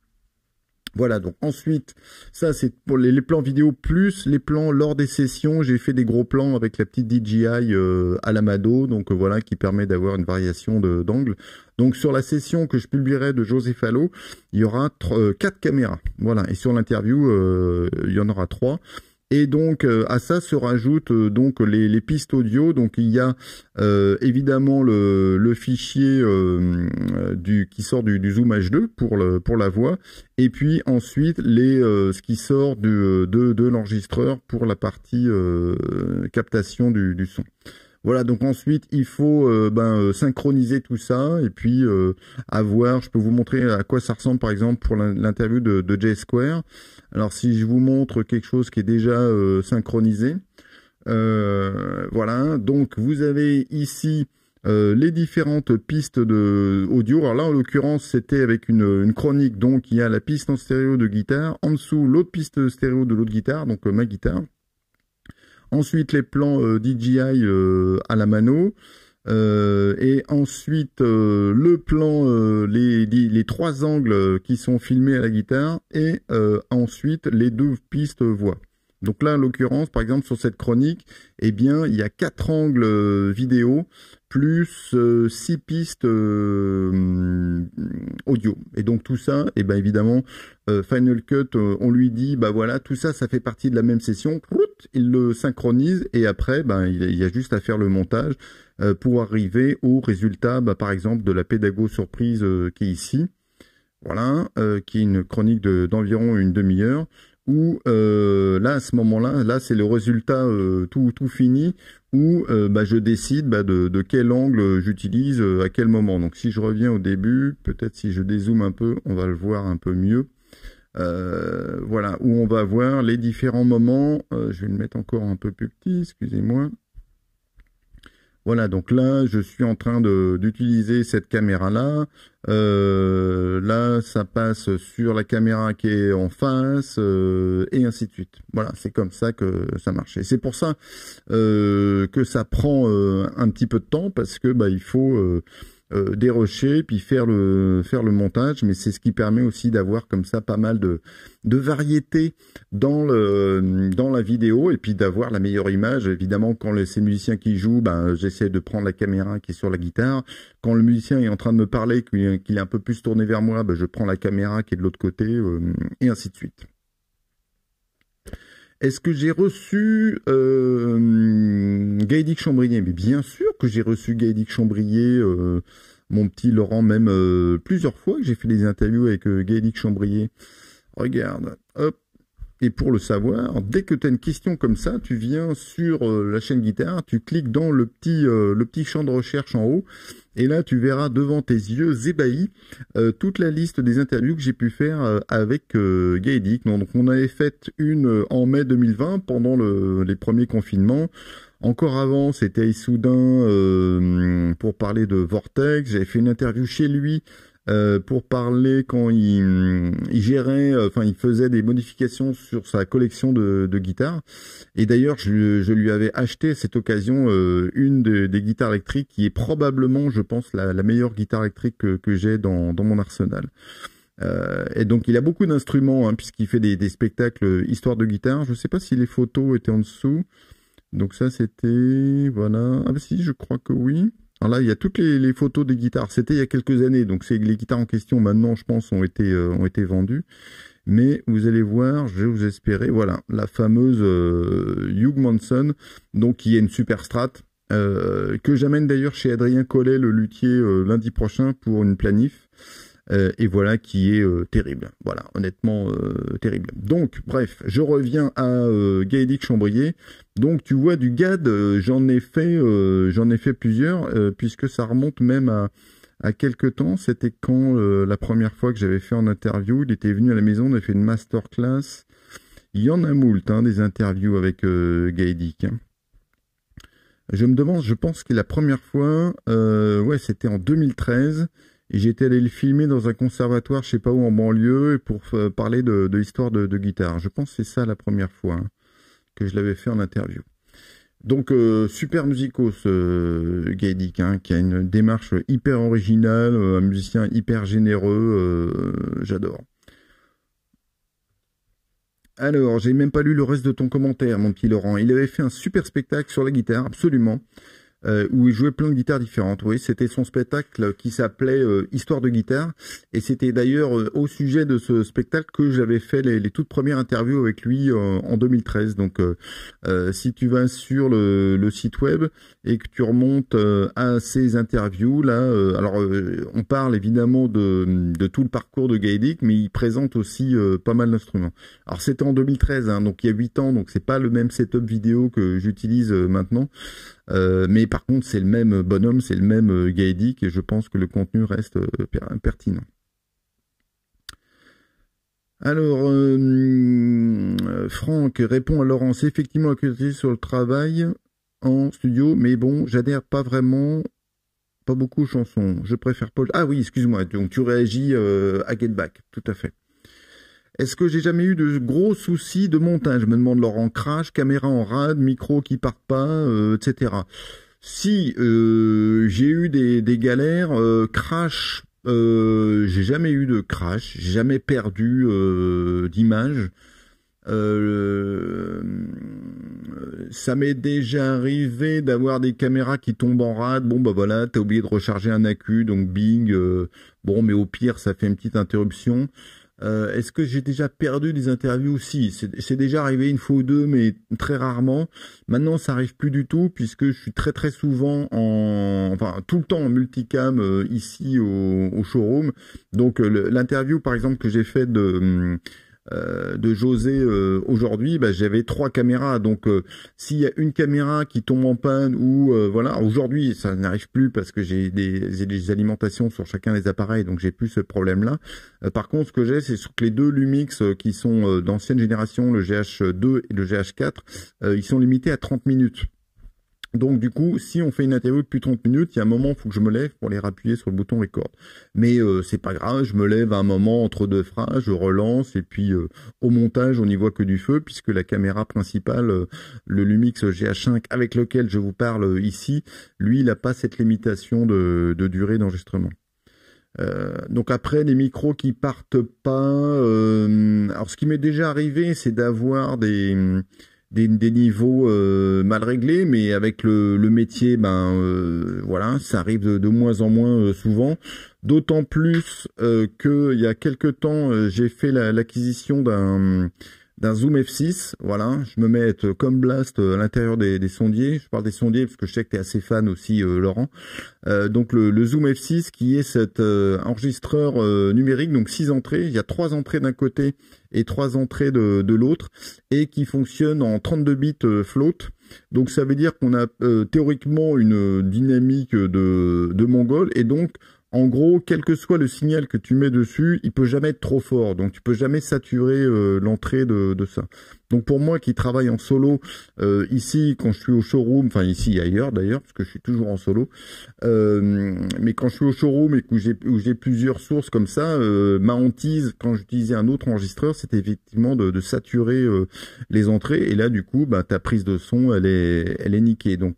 Voilà, donc ensuite, ça c'est pour les, plans vidéo plus les plans lors des sessions. J'ai fait des gros plans avec la petite DJI Alamado, euh, donc euh, voilà, qui permet d'avoir une variation d'angle. Donc sur la session que je publierai de José Fallo, il y aura euh, quatre caméras. Voilà, et sur l'interview, il y en aura trois. Et donc euh, à ça se rajoutent euh, donc les, pistes audio. Donc il y a euh, évidemment le, le fichier du qui sort du, Zoom H2 pour le pour la voix. Et puis ensuite les ce qui sort du, de de l'enregistreur pour la partie captation du, du son. Voilà, donc ensuite il faut euh, ben, euh, synchroniser tout ça et puis euh, avoir, je peux vous montrer à quoi ça ressemble par exemple pour l'interview de, de square Alors si je vous montre quelque chose qui est déjà synchronisé, voilà, donc vous avez ici les différentes pistes de audio. Alors là en l'occurrence c'était avec une, une, chronique, donc il y a la piste en stéréo de guitare, en dessous l'autre piste stéréo de l'autre guitare, donc ma guitare. Ensuite, les plans euh, DJI euh, à la mano. Euh, et ensuite le plan, les, trois angles qui sont filmés à la guitare, et ensuite les deux pistes voix. Donc là, en l'occurrence, par exemple sur cette chronique, eh bien, il y a quatre angles vidéo plus six pistes audio. Et donc tout ça, et eh ben évidemment, Final Cut, on lui dit, bah voilà, tout ça, ça fait partie de la même session il le synchronise et après, ben, il y a juste à faire le montage euh, pour arriver au résultat, bah, par exemple, de la pédago surprise euh, qui est ici. Voilà, euh, qui est une chronique d'environ une demi-heure où là à ce moment-là, là, c'est le résultat tout, tout fini où bah, je décide bah, de, de, quel angle j'utilise à quel moment. Donc si je reviens au début, peut-être si je dézoome un peu, on va le voir un peu mieux. Euh, voilà, où on va voir les différents moments. Euh, je vais le mettre encore un peu plus petit, excusez-moi. Voilà, donc là, je suis en train d'utiliser cette caméra-là. Euh, là, ça passe sur la caméra qui est en face, et ainsi de suite. Voilà, c'est comme ça que ça marche. Et c'est pour ça que ça prend un petit peu de temps, parce que bah, il faut euh, des rochers, puis faire le faire le montage. Mais c'est ce qui permet aussi d'avoir comme ça pas mal de de variété dans le dans la vidéo et puis d'avoir la meilleure image. Évidemment, quand les, ces musiciens qui jouent, ben j'essaie de prendre la caméra qui est sur la guitare. Quand le musicien est en train de me parler, qu'il est un peu plus tourné vers moi, ben, je prends la caméra qui est de l'autre côté euh, et ainsi de suite. Est-ce que j'ai reçu euh, Gaëdic Chambrier Mais bien sûr que j'ai reçu Gaëdic Chambrier, euh, mon petit Laurent, même euh, plusieurs fois que j'ai fait des interviews avec euh, Gaëdic Chambrier. Regarde, hop, et pour le savoir, dès que tu as une question comme ça, tu viens sur euh, la chaîne guitare, tu cliques dans le petit, euh, le petit champ de recherche en haut, et là tu verras devant tes yeux ébahis euh, toute la liste des interviews que j'ai pu faire avec euh, Donc on avait fait une en mai 2020 pendant les premiers confinements. Encore avant, c'était Issoudun pour parler de Vortex. J'avais fait une interview chez lui euh, pour parler quand il, il gérait, euh, enfin il faisait des modifications sur sa collection de, de guitares. Et d'ailleurs, je, je, lui avais acheté à cette occasion euh, une des guitares électriques qui est probablement, je pense, la, la meilleure guitare électrique que, que j'ai dans, dans, mon arsenal. Euh, et donc il a beaucoup d'instruments hein, puisqu'il fait des, des, spectacles histoire de guitare. Je ne sais pas si les photos étaient en dessous. Donc ça c'était voilà. Ah bah si, je crois que oui. Alors là, il y a toutes les, photos des guitares. C'était il y a quelques années, donc c'est les guitares en question maintenant, je pense, ont été euh, ont été vendues. Mais vous allez voir, je vais vous espérer, voilà, la fameuse euh, Hugh Manson, donc qui est une super strat, euh, que j'amène d'ailleurs chez Adrien Collet, le luthier, lundi prochain pour une planif. Euh, et voilà qui est euh, terrible. Voilà, honnêtement euh, terrible. Donc, bref, je reviens à Gaëlic Chambrier. Donc, tu vois du GAD, j'en ai fait, j'en ai fait plusieurs, puisque ça remonte même à, à quelques temps. C'était quand la première fois que j'avais fait en interview, il était venu à la maison, on a fait une masterclass. Il y en a moult hein, des interviews avec euh, Je me demande, je pense que la première fois, ouais, c'était en 2013. Et j'étais allé le filmer dans un conservatoire, je sais pas où, en banlieue, pour euh, parler de, de l'histoire de, guitare. Je pense que c'est ça la première fois hein, que je l'avais fait en interview. Donc euh, super musico ce euh, Gaïdic, hein, qui a une démarche hyper originale, un musicien hyper généreux, j'adore. Alors, j'ai même pas lu le reste de ton commentaire, mon petit Laurent. Il avait fait un super spectacle sur la guitare, absolument. Euh, où il jouait plein de guitares différentes. Oui, c'était son spectacle qui s'appelait euh, Histoire de guitare, et c'était d'ailleurs euh, au sujet de ce spectacle que j'avais fait les, toutes premières interviews avec lui en 2013. Donc, si tu vas sur le, site web et que tu remontes à ces interviews là, alors on parle évidemment de, tout le parcours de Gaelic, mais il présente aussi pas mal d'instruments. Alors c'était en 2013, hein, donc il y a 8 ans, donc c'est pas le même setup vidéo que j'utilise maintenant. Euh, mais par contre, c'est le même bonhomme, c'est le même euh, Gaïdic, et je pense que le contenu reste euh, pertinent. Alors, Franck répond à Laurence, effectivement, accusé sur le travail en studio, mais bon, j'adhère pas vraiment, pas beaucoup aux chansons. Je préfère Paul. Ah oui, excuse-moi, donc tu réagis à Get Back, tout à fait. Est-ce que j'ai jamais eu de gros soucis de montage Je me demande Laurent, crash, caméra en rade, micro qui part pas, euh, etc. Si euh, j'ai eu des, des galères, euh, crash, euh, j'ai jamais eu de crash, j'ai jamais perdu d'image. ça m'est déjà arrivé d'avoir des caméras qui tombent en rade. Bon, bah voilà, t'as oublié de recharger un accu, donc bing. bon, mais au pire, ça fait une petite interruption. Euh, est-ce que j'ai déjà perdu des interviews aussi c'est déjà arrivé une fois ou deux, mais très rarement. Maintenant, ça arrive plus du tout puisque je suis très très souvent en, enfin tout le temps en multicam euh, ici au, showroom. Donc euh, l'interview, par exemple, que j'ai fait de hum, euh, de José euh, aujourd'hui, bah, j'avais trois caméras. Donc euh, s'il y a une caméra qui tombe en panne ou voilà, aujourd'hui ça n'arrive plus parce que j'ai des, des, alimentations sur chacun des appareils, donc j'ai plus ce problème-là. par contre, ce que j'ai, c'est que les deux Lumix qui sont d'ancienne génération, le GH2 et le GH4, ils sont limités à 30 minutes. Donc du coup, si on fait une interview depuis 30 minutes, il y a un moment, il faut que je me lève pour les rappuyer sur le bouton record. Mais euh, c'est pas grave, je me lève à un moment entre deux phrases, je relance et puis euh, au montage, on n'y voit que du feu puisque la caméra principale, euh, le Lumix GH5 avec lequel je vous parle euh, ici, lui, il n'a pas cette limitation de, durée d'enregistrement. donc après des micros qui partent pas. alors ce qui m'est déjà arrivé, c'est d'avoir des des, niveaux euh, mal réglés, mais avec le, métier, ben euh, voilà, ça arrive de, moins en moins euh, souvent. D'autant plus que il y a quelque temps, j'ai fait l'acquisition d'un d'un zoom f6, voilà, je me mets euh, comme Blast euh, à l'intérieur des, sondiers, je parle des sondiers parce que je sais que tu es assez fan aussi euh, Laurent, donc le, zoom f6 qui est cet enregistreur numérique, donc six entrées, il y a trois entrées d'un côté et trois entrées de, de l'autre, et qui fonctionne en 32 bits float, donc ça veut dire qu'on a théoriquement une dynamique de, de mongol, et donc en gros, quel que soit le signal que tu mets dessus, il peut jamais être trop fort. Donc tu peux jamais saturer euh, l'entrée de, de, ça. Donc pour moi qui travaille en solo euh, ici, quand je suis au showroom, enfin ici ailleurs d'ailleurs, parce que je suis toujours en solo, euh, mais quand je suis au showroom et que j'ai, où j'ai plusieurs sources comme ça, euh, ma hantise quand j'utilisais un autre enregistreur, c'était effectivement de, saturer les entrées. Et là du coup, bah, ta prise de son, elle est, elle est niquée. Donc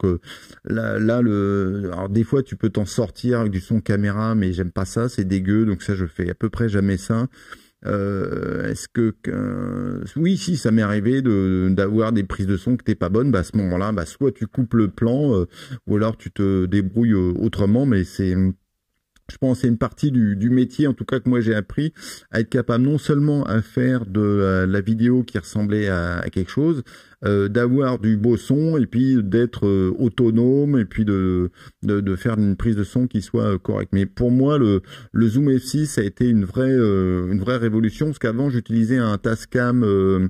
là, là le, alors des fois tu peux t'en sortir avec du son caméra, mais j'aime pas ça, c'est dégueu. Donc ça, je fais à peu près jamais ça. Euh, est-ce que, oui, si ça m'est arrivé d'avoir des prises de son que t'es pas bonne, bah à ce moment-là, bah soit tu coupes le plan, euh, ou alors tu te débrouilles euh, autrement, mais c'est je pense c'est une partie du, métier, en tout cas que moi j'ai appris, à être capable non seulement à faire de euh, la vidéo qui ressemblait à, quelque chose, euh, d'avoir du beau son et puis d'être euh, autonome et puis de, faire une prise de son qui soit correcte. Mais pour moi, le, le Zoom F6 a été une vraie, une vraie révolution, parce qu'avant j'utilisais un Tascam...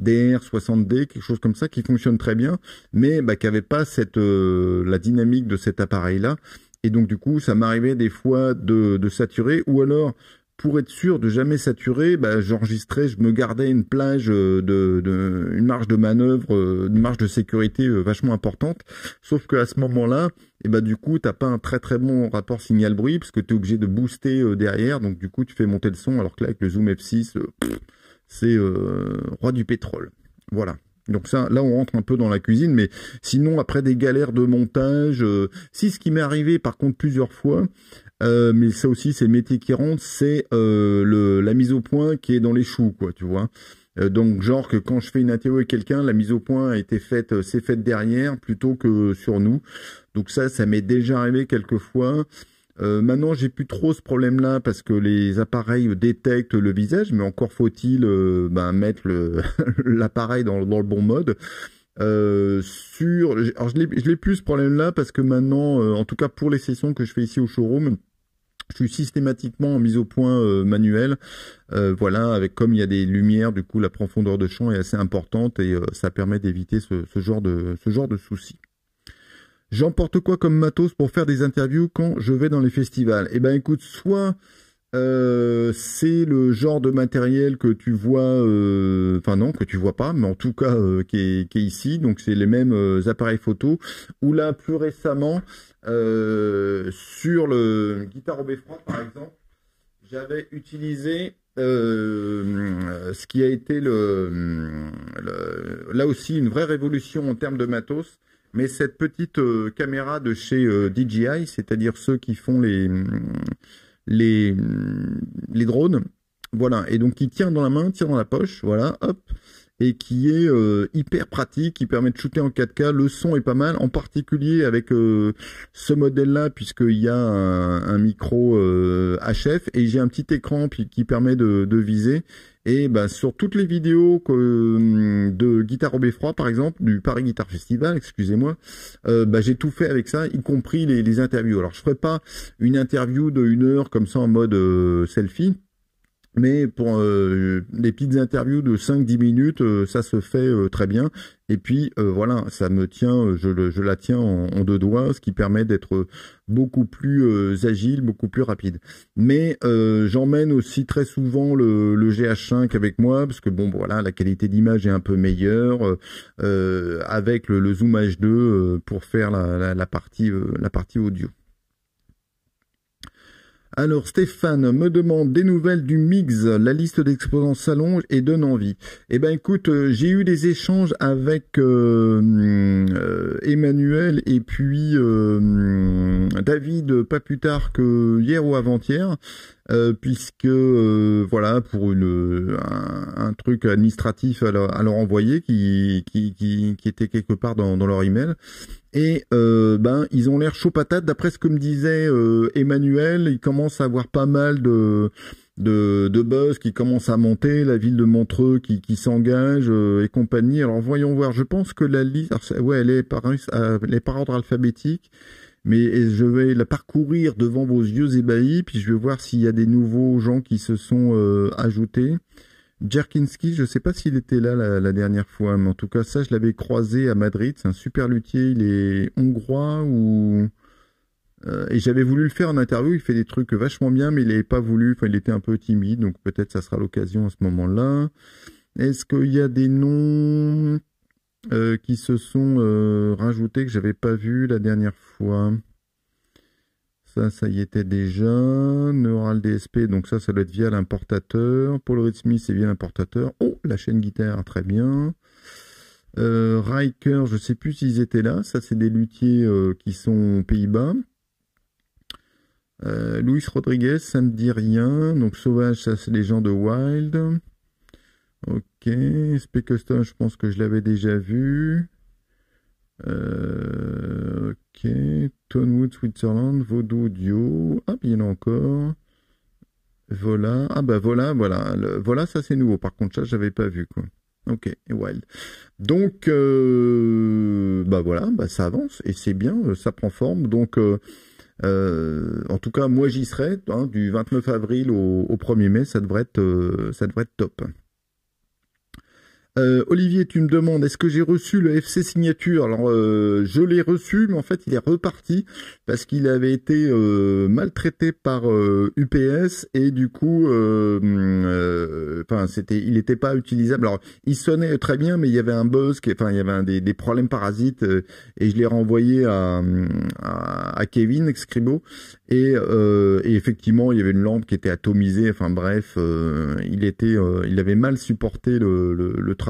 DR60D, quelque chose comme ça, qui fonctionne très bien, mais bah, qui n'avait pas cette, la dynamique de cet appareil-là. Et donc du coup, ça m'arrivait des fois de, saturer, ou alors pour être sûr de jamais saturer, bah, j'enregistrais, je me gardais une plage euh, de, une marge de manœuvre, euh, une marge de sécurité euh, vachement importante. Sauf que à ce moment-là, et eh bah du coup, t'as pas un très très bon rapport signal bruit parce que tu es obligé de booster derrière, donc du coup, tu fais monter le son alors que là avec le zoom F6, c'est roi du pétrole. Voilà. Donc ça, là, on rentre un peu dans la cuisine, mais sinon, après des galères de montage, euh, si ce qui m'est arrivé, par contre, plusieurs fois, euh, mais ça aussi, c'est le métier qui rentre, c'est euh, la mise au point qui est dans les choux, quoi, tu vois. donc, genre que quand je fais une interview avec quelqu'un, la mise au point a été faite, c'est faite derrière plutôt que sur nous. Donc ça, ça m'est déjà arrivé quelques fois. Euh, maintenant, j'ai plus trop ce problème-là parce que les appareils détectent le visage, mais encore faut-il euh, ben, mettre l'appareil dans, le bon mode. Euh, sur, alors je n'ai plus ce problème-là parce que maintenant, euh, en tout cas pour les sessions que je fais ici au showroom, je suis systématiquement en mise au point manuelle. voilà, avec comme il y a des lumières, du coup la profondeur de champ est assez importante et ça permet d'éviter ce, genre de ce genre de soucis. J'emporte quoi comme matos pour faire des interviews quand je vais dans les festivals Eh ben écoute, soit euh, c'est le genre de matériel que tu vois, euh, enfin non, que tu vois pas, mais en tout cas euh, qui, est, ici. Donc c'est les mêmes appareils photo. Ou là, plus récemment, sur le guitare froid par exemple, j'avais utilisé ce qui a été le, là aussi une vraie révolution en termes de matos. Mais cette petite euh, caméra de chez euh, DJI, c'est-à-dire ceux qui font les, les, drones, voilà, et donc qui tient dans la main, tient dans la poche, voilà, hop, et qui est euh, hyper pratique, qui permet de shooter en 4K, le son est pas mal, en particulier avec ce modèle-là, puisqu'il y a un, micro HF, et j'ai un petit écran qui permet de viser, et ben, sur toutes les vidéos que, hum, de Guitare au Froid, par exemple, du Paris Guitar Festival, excusez-moi, euh, ben, j'ai tout fait avec ça, y compris les, interviews. Alors je ferai pas une interview de une heure comme ça en mode euh, selfie mais pour euh, les petites interviews de 5-10 minutes, euh, ça se fait euh, très bien. Et puis voilà, ça me tient, je, la tiens en, deux doigts, ce qui permet d'être beaucoup plus agile, beaucoup plus rapide. Mais j'emmène aussi très souvent le, GH5 avec moi, parce que bon, voilà, la qualité d'image est un peu meilleure avec le, zoomage Zoom H2 pour faire la, la partie audio. Alors Stéphane me demande des nouvelles du Mix, la liste d'exposants s'allonge et donne envie. Eh ben écoute, euh, j'ai eu des échanges avec euh, hum, euh, Emmanuel et puis hum, David pas plus tard que hier ou avant-hier, euh, puisque euh, voilà pour une un, truc administratif à leur, envoyer qui, qui, qui qui était quelque part dans, leur email. Et euh, ben ils ont l'air chaud patate d'après ce que me disait Emmanuel. Ils commencent à avoir pas mal de de, buzz qui commencent à monter, la ville de Montreux qui, qui s'engage et compagnie. Alors voyons voir, je pense que la liste, ouais, elle est elle est par ordre alphabétique mais je vais la parcourir devant vos yeux ébahis, puis je vais voir s'il y a des nouveaux gens qui se sont euh, ajoutés. Jerkinski, je ne sais pas s'il était là la, dernière fois, mais en tout cas ça, je l'avais croisé à Madrid. C'est un super luthier, il est hongrois ou euh, et j'avais voulu le faire en interview. Il fait des trucs vachement bien, mais il n'avait pas voulu. Enfin, il était un peu timide, donc peut-être ça sera l'occasion à ce moment-là. Est-ce qu'il y a des noms euh, qui se sont euh, rajoutés que j'avais pas vu la dernière fois. Ça, ça y était déjà. Neural DSP, donc ça, ça doit être via l'importateur. Ritz Smith, c'est via l'importateur. Oh, la chaîne guitare, très bien. Euh, Riker, je sais plus s'ils étaient là. Ça, c'est des luthiers qui sont aux Pays-Bas. Luis Rodriguez, ça ne dit rien. Donc Sauvage, ça, c'est les gens de Wild. Ok, SP je pense que je l'avais déjà vu. Euh, ok, Tonewood, Switzerland, Vaudou Audio. Ah, bien encore. Voilà, Ah bah voilà, voilà. voilà, ça c'est nouveau. Par contre, ça, j'avais pas vu quoi. Ok, Wild. Donc, euh, bah voilà, bah ça avance et c'est bien, euh, ça prend forme. Donc, en tout cas, moi j'y serai hein, du 29 avril au, au, 1er mai. Ça devrait être, ça devrait être top. Euh, Olivier, tu me demandes, est-ce que j'ai reçu le FC Signature Alors, euh, je l'ai reçu, mais en fait, il est reparti parce qu'il avait été euh, maltraité par UPS et du coup, enfin, c'était, il n'était pas utilisable. Alors, il sonnait très bien, mais il y avait un buzz, enfin, il y avait des, problèmes parasites et je l'ai renvoyé à, Kevin excribo et, effectivement, il y avait une lampe qui était atomisée. Enfin, bref, il était, il avait mal supporté le, le travail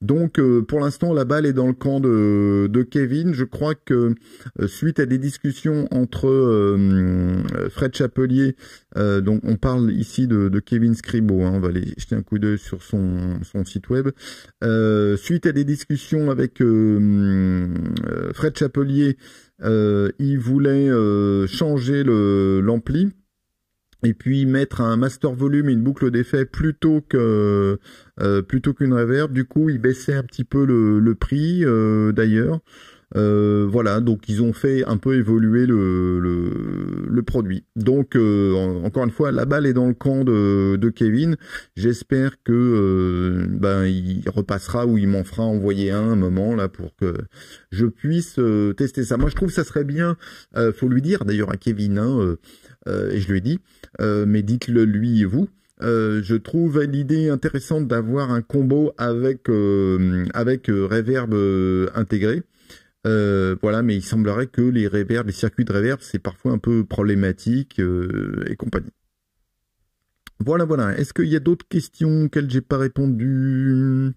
donc euh, pour l'instant la balle est dans le camp de, Kevin. Je crois que euh, suite à des discussions entre euh, Fred Chapelier, donc on parle ici de, Kevin Scribo, hein, on va aller jeter un coup d'œil sur son site web. suite à des discussions avec Fred Chapelier, il voulait changer l'ampli et puis mettre un master volume, une boucle d'effet plutôt que euh, plutôt qu'une reverb. Du coup, il baissait un petit peu le, le prix euh, d'ailleurs. Euh, voilà, donc ils ont fait un peu évoluer le, le, produit. Donc euh, encore une fois, la balle est dans le camp de, Kevin. J'espère que euh, ben il repassera ou il m'en fera envoyer un, moment là pour que je puisse tester ça. Moi je trouve que ça serait bien. faut lui dire d'ailleurs à Kevin, hein, et je lui ai dit, mais dites-le lui et vous. je trouve l'idée intéressante d'avoir un combo avec avec Reverb intégré. Euh, voilà, mais il semblerait que les les circuits de reverb, c'est parfois un peu problématique euh, et compagnie. Voilà, voilà. Est-ce qu'il y a d'autres questions auxquelles j'ai pas répondu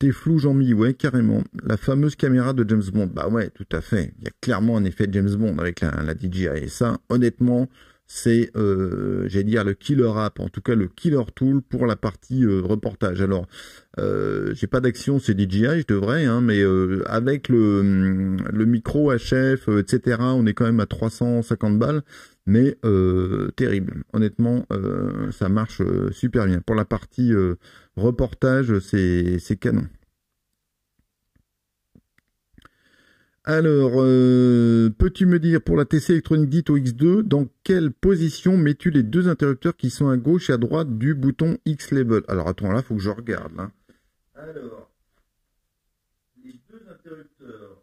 T'es flou, Jean-Mi, ouais, carrément. La fameuse caméra de James Bond, bah ouais, tout à fait. Il y a clairement un effet de James Bond avec la, la DJI. Et ça, honnêtement, c'est, euh, j'allais dire, le killer app, en tout cas le killer tool pour la partie euh, reportage. Alors, euh, j'ai pas d'action, c'est DJI, je devrais, hein, mais euh, avec le, mm, le micro HF, etc., on est quand même à 350 balles, mais terrible. Honnêtement, ça marche super bien. Pour la partie reportage, c'est canon. Alors, euh, peux-tu me dire pour la TC électronique dite au X2, dans quelle position mets-tu les deux interrupteurs qui sont à gauche et à droite du bouton X label Alors attends, là, il faut que je regarde. Hein. Alors, les deux interrupteurs.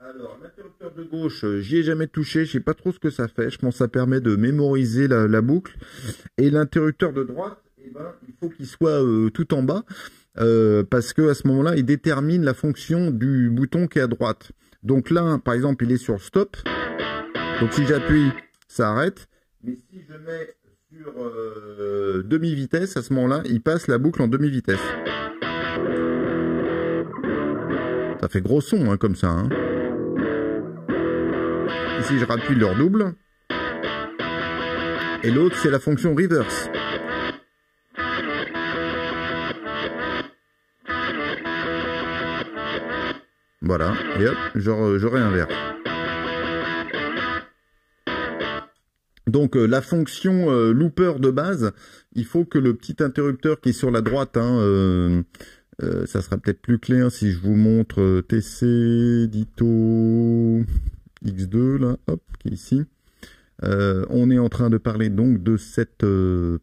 Alors, l'interrupteur de gauche, euh, j'y ai jamais touché, je sais pas trop ce que ça fait. Je pense que ça permet de mémoriser la, boucle. Et l'interrupteur de droite, eh ben, il faut qu'il soit euh, tout en bas. parce qu'à ce moment-là, il détermine la fonction du bouton qui est à droite. Donc là, par exemple, il est sur stop. Donc si j'appuie, ça arrête. Mais si je mets sur euh, demi-vitesse, à ce moment-là, il passe la boucle en demi-vitesse. Ça fait gros son hein, comme ça. Hein. Ici, je rappuie le redouble. Et l'autre, c'est la fonction reverse. Voilà, et hop, euh, j'aurai un verre. Donc euh, la fonction euh, looper de base, il faut que le petit interrupteur qui est sur la droite, hein, ça sera peut-être plus clair si je vous montre TC Dito X2 là, hop, qui est ici. on est en train de parler donc de cette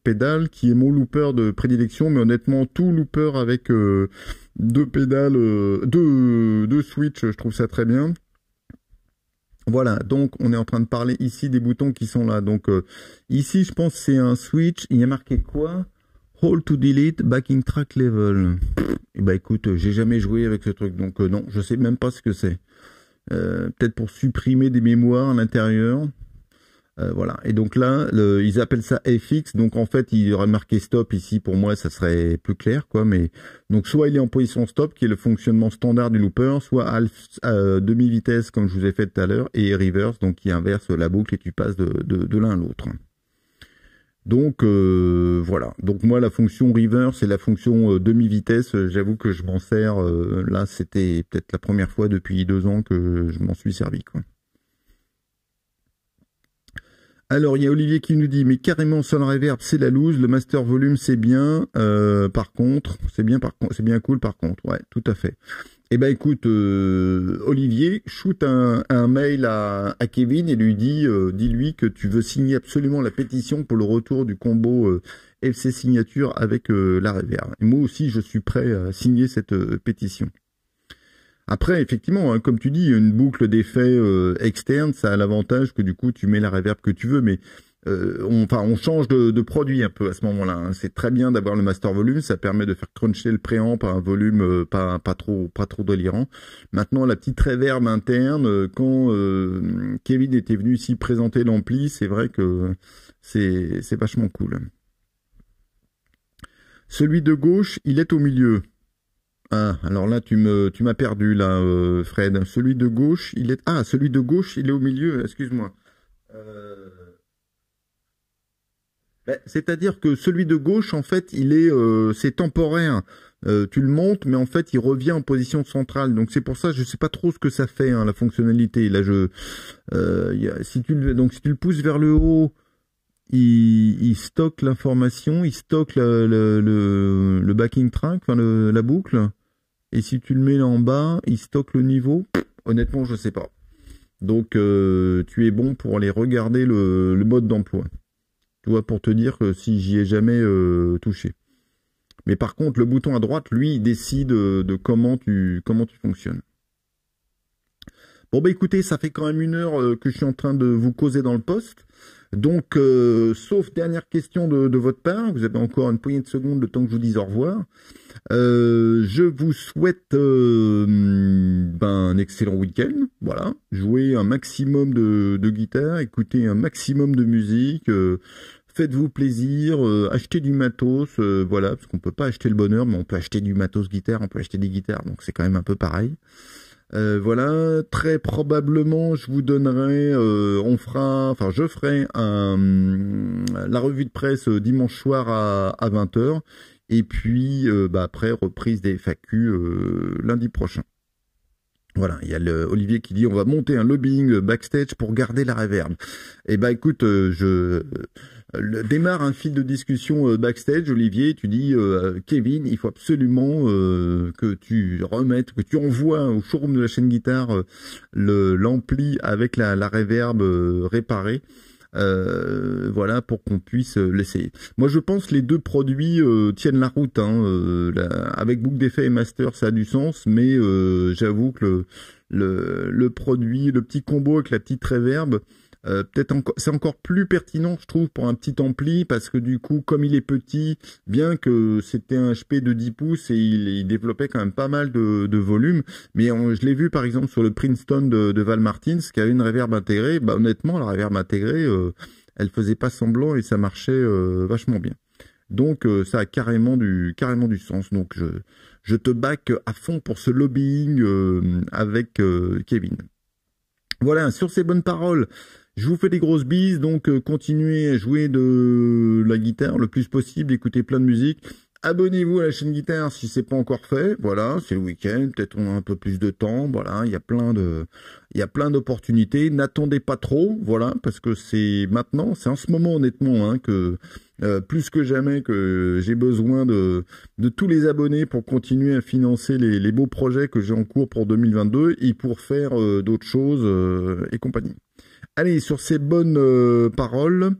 pédale qui est mon looper de prédilection, mais honnêtement tout looper avec deux pédales, euh, deux, deux switches, je trouve ça très bien. Voilà, donc on est en train de parler ici des boutons qui sont là. Donc euh, ici, je pense c'est un switch. Il y a marqué quoi Hold to delete backing track level. Et eh bah ben, écoute, euh, j'ai jamais joué avec ce truc, donc non, je sais même pas ce que c'est. Peut-être pour supprimer des mémoires à l'intérieur. Euh, voilà. Et donc là, ils appellent ça FX. Donc en fait, il y aurait marqué stop ici. Pour moi, ça serait plus clair, quoi. Mais donc soit il est en position stop, qui est le fonctionnement standard du looper, soit half, euh, demi vitesse, comme je vous ai fait tout à l'heure, et reverse, donc qui inverse la boucle et tu passes de, l'un à l'autre. Donc euh, voilà. Donc moi, la fonction reverse et la fonction demi vitesse, j'avoue que je m'en sers. là, c'était peut-être la première fois depuis deux ans que je m'en suis servi, quoi. Alors, il y a Olivier qui nous dit, mais carrément, son Reverb, c'est la loose, le Master Volume, c'est bien, euh, par contre, c'est bien, par c'est bien cool, par contre, ouais, tout à fait. Eh ben, écoute, euh, Olivier, shoot un, mail à, Kevin et lui dit, euh, dis-lui que tu veux signer absolument la pétition pour le retour du combo FC Signature avec la Reverb. Et moi aussi, je suis prêt à signer cette pétition. Après, effectivement, hein, comme tu dis, une boucle d'effet euh, externe, ça a l'avantage que du coup, tu mets la réverb que tu veux, mais euh, on, enfin, on change de, produit un peu à ce moment-là. Hein. C'est très bien d'avoir le master volume, ça permet de faire cruncher le préamp par un volume euh, pas, pas trop pas trop délirant. Maintenant, la petite réverb interne, quand Kevin était venu ici présenter l'ampli, c'est vrai que c'est c'est vachement cool. Celui de gauche, il est au milieu. Ah, alors là, tu me, m'as perdu là, euh, Fred. Celui de gauche, il est. Ah, celui de gauche, il est au milieu. Excuse-moi. Euh, ben, c'est-à-dire que celui de gauche, en fait, il est, euh, c'est temporaire. tu le montes, mais en fait, il revient en position centrale. Donc c'est pour ça, je sais pas trop ce que ça fait hein, la fonctionnalité. Là, je, si tu le, donc si tu le pousses vers le haut, il, stocke l'information, il stocke le, backing track, enfin le, la boucle. Et si tu le mets là en bas, il stocke le niveau Honnêtement, je ne sais pas. Donc, euh, tu es bon pour aller regarder le, mode d'emploi. Tu vois, pour te dire que si j'y ai jamais euh, touché. Mais par contre, le bouton à droite, lui, décide euh, de comment tu, comment tu fonctionnes. Bon, bah écoutez, ça fait quand même une heure que je suis en train de vous causer dans le poste. Donc, euh, sauf dernière question de, votre part, vous avez encore une poignée de secondes le temps que je vous dise au revoir. Euh, je vous souhaite euh, ben, un excellent week-end. Voilà, jouez un maximum de, de, guitare, écoutez un maximum de musique. Faites-vous plaisir, achetez du matos, voilà, parce qu'on peut pas acheter le bonheur, mais on peut acheter du matos guitare, on peut acheter des guitares, donc c'est quand même un peu pareil. Euh, voilà, très probablement, je vous donnerai, euh, on fera, enfin, je ferai la revue de presse euh, dimanche soir à, à 20h, et puis bah, après reprise des FAQ lundi prochain. Voilà, il y a le, Olivier qui dit on va monter un lobbying backstage pour garder la réverbe Eh ben écoute, je démarre un fil de discussion euh, backstage, Olivier, tu dis euh, Kevin, il faut absolument euh, que tu remettes, que tu envoies au showroom de la chaîne guitare le l'ampli avec la, la réverb réparée. voilà pour qu'on puisse l'essayer. Moi je pense que les deux produits tiennent la route. Hein, la, avec Book d'effet et master ça a du sens, mais j'avoue que le, le, le, produit, le petit combo avec la petite réverbe euh, peut-être c'est encore plus pertinent, je trouve, pour un petit ampli parce que du coup, comme il est petit, bien que c'était un HP de 10 pouces et il, développait quand même pas mal de, volume, mais je l'ai vu par exemple sur le Princeton de, Val Martins qui avait une réverb intégrée. Bah, honnêtement, la réverb intégrée, euh, elle faisait pas semblant et ça marchait euh, vachement bien. Donc ça a carrément du carrément du sens. Donc je je te back à fond pour ce lobbying avec Kevin. Voilà, sur ces bonnes paroles, je vous fais des grosses bises, donc euh, continuez à jouer de la guitare le plus possible, écoutez plein de musique. Abonnez-vous à la chaîne guitare si c'est pas encore fait. Voilà, c'est le week-end, peut-être on a un peu plus de temps. Voilà, il y a plein de, il y a plein d'opportunités. N'attendez pas trop, voilà, parce que c'est maintenant, c'est en ce moment honnêtement hein, que euh, plus que jamais que j'ai besoin de, de tous les abonnés pour continuer à financer les, beaux projets que j'ai en cours pour 2022 et pour faire euh, d'autres choses et compagnie. Allez, sur ces bonnes euh, paroles,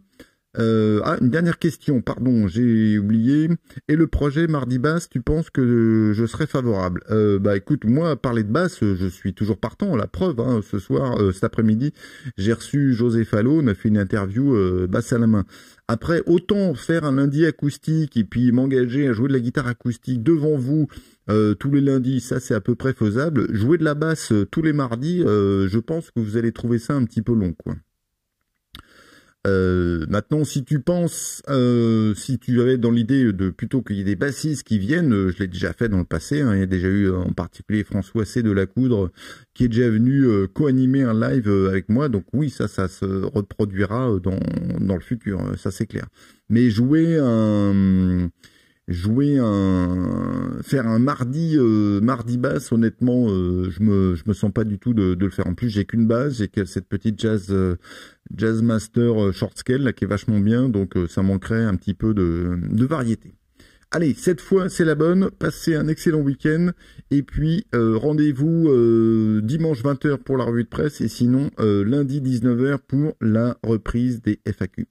euh, ah, une dernière question, pardon, j'ai oublié. Et le projet Mardi Basse, tu penses que je serais favorable euh, Bah écoute, moi, parler de basse, je suis toujours partant. La preuve, hein, ce soir, euh, cet après-midi, j'ai reçu José on a fait une interview euh, basse à la main. Après, autant faire un lundi acoustique et puis m'engager à jouer de la guitare acoustique devant vous tous les lundis, ça c'est à peu près faisable. Jouer de la basse tous les mardis, je pense que vous allez trouver ça un petit peu long, quoi. Euh, maintenant, si tu penses, euh, si tu avais dans l'idée de plutôt qu'il y ait des bassistes qui viennent, euh, je l'ai déjà fait dans le passé. Hein, il y a déjà eu en particulier François C de la Coudre qui est déjà venu euh, co-animer un live avec moi. Donc oui, ça, ça se reproduira dans dans le futur, ça c'est clair. Mais jouer un jouer un faire un mardi euh, mardi basse honnêtement euh, je me je me sens pas du tout de, le faire en plus j'ai qu'une base j'ai que cette petite jazz euh, jazz master euh, short scale là qui est vachement bien donc ça manquerait un petit peu de de variété allez cette fois c'est la bonne passez un excellent week-end et puis rendez-vous dimanche 20h pour la revue de presse et sinon lundi 19h pour la reprise des FAQ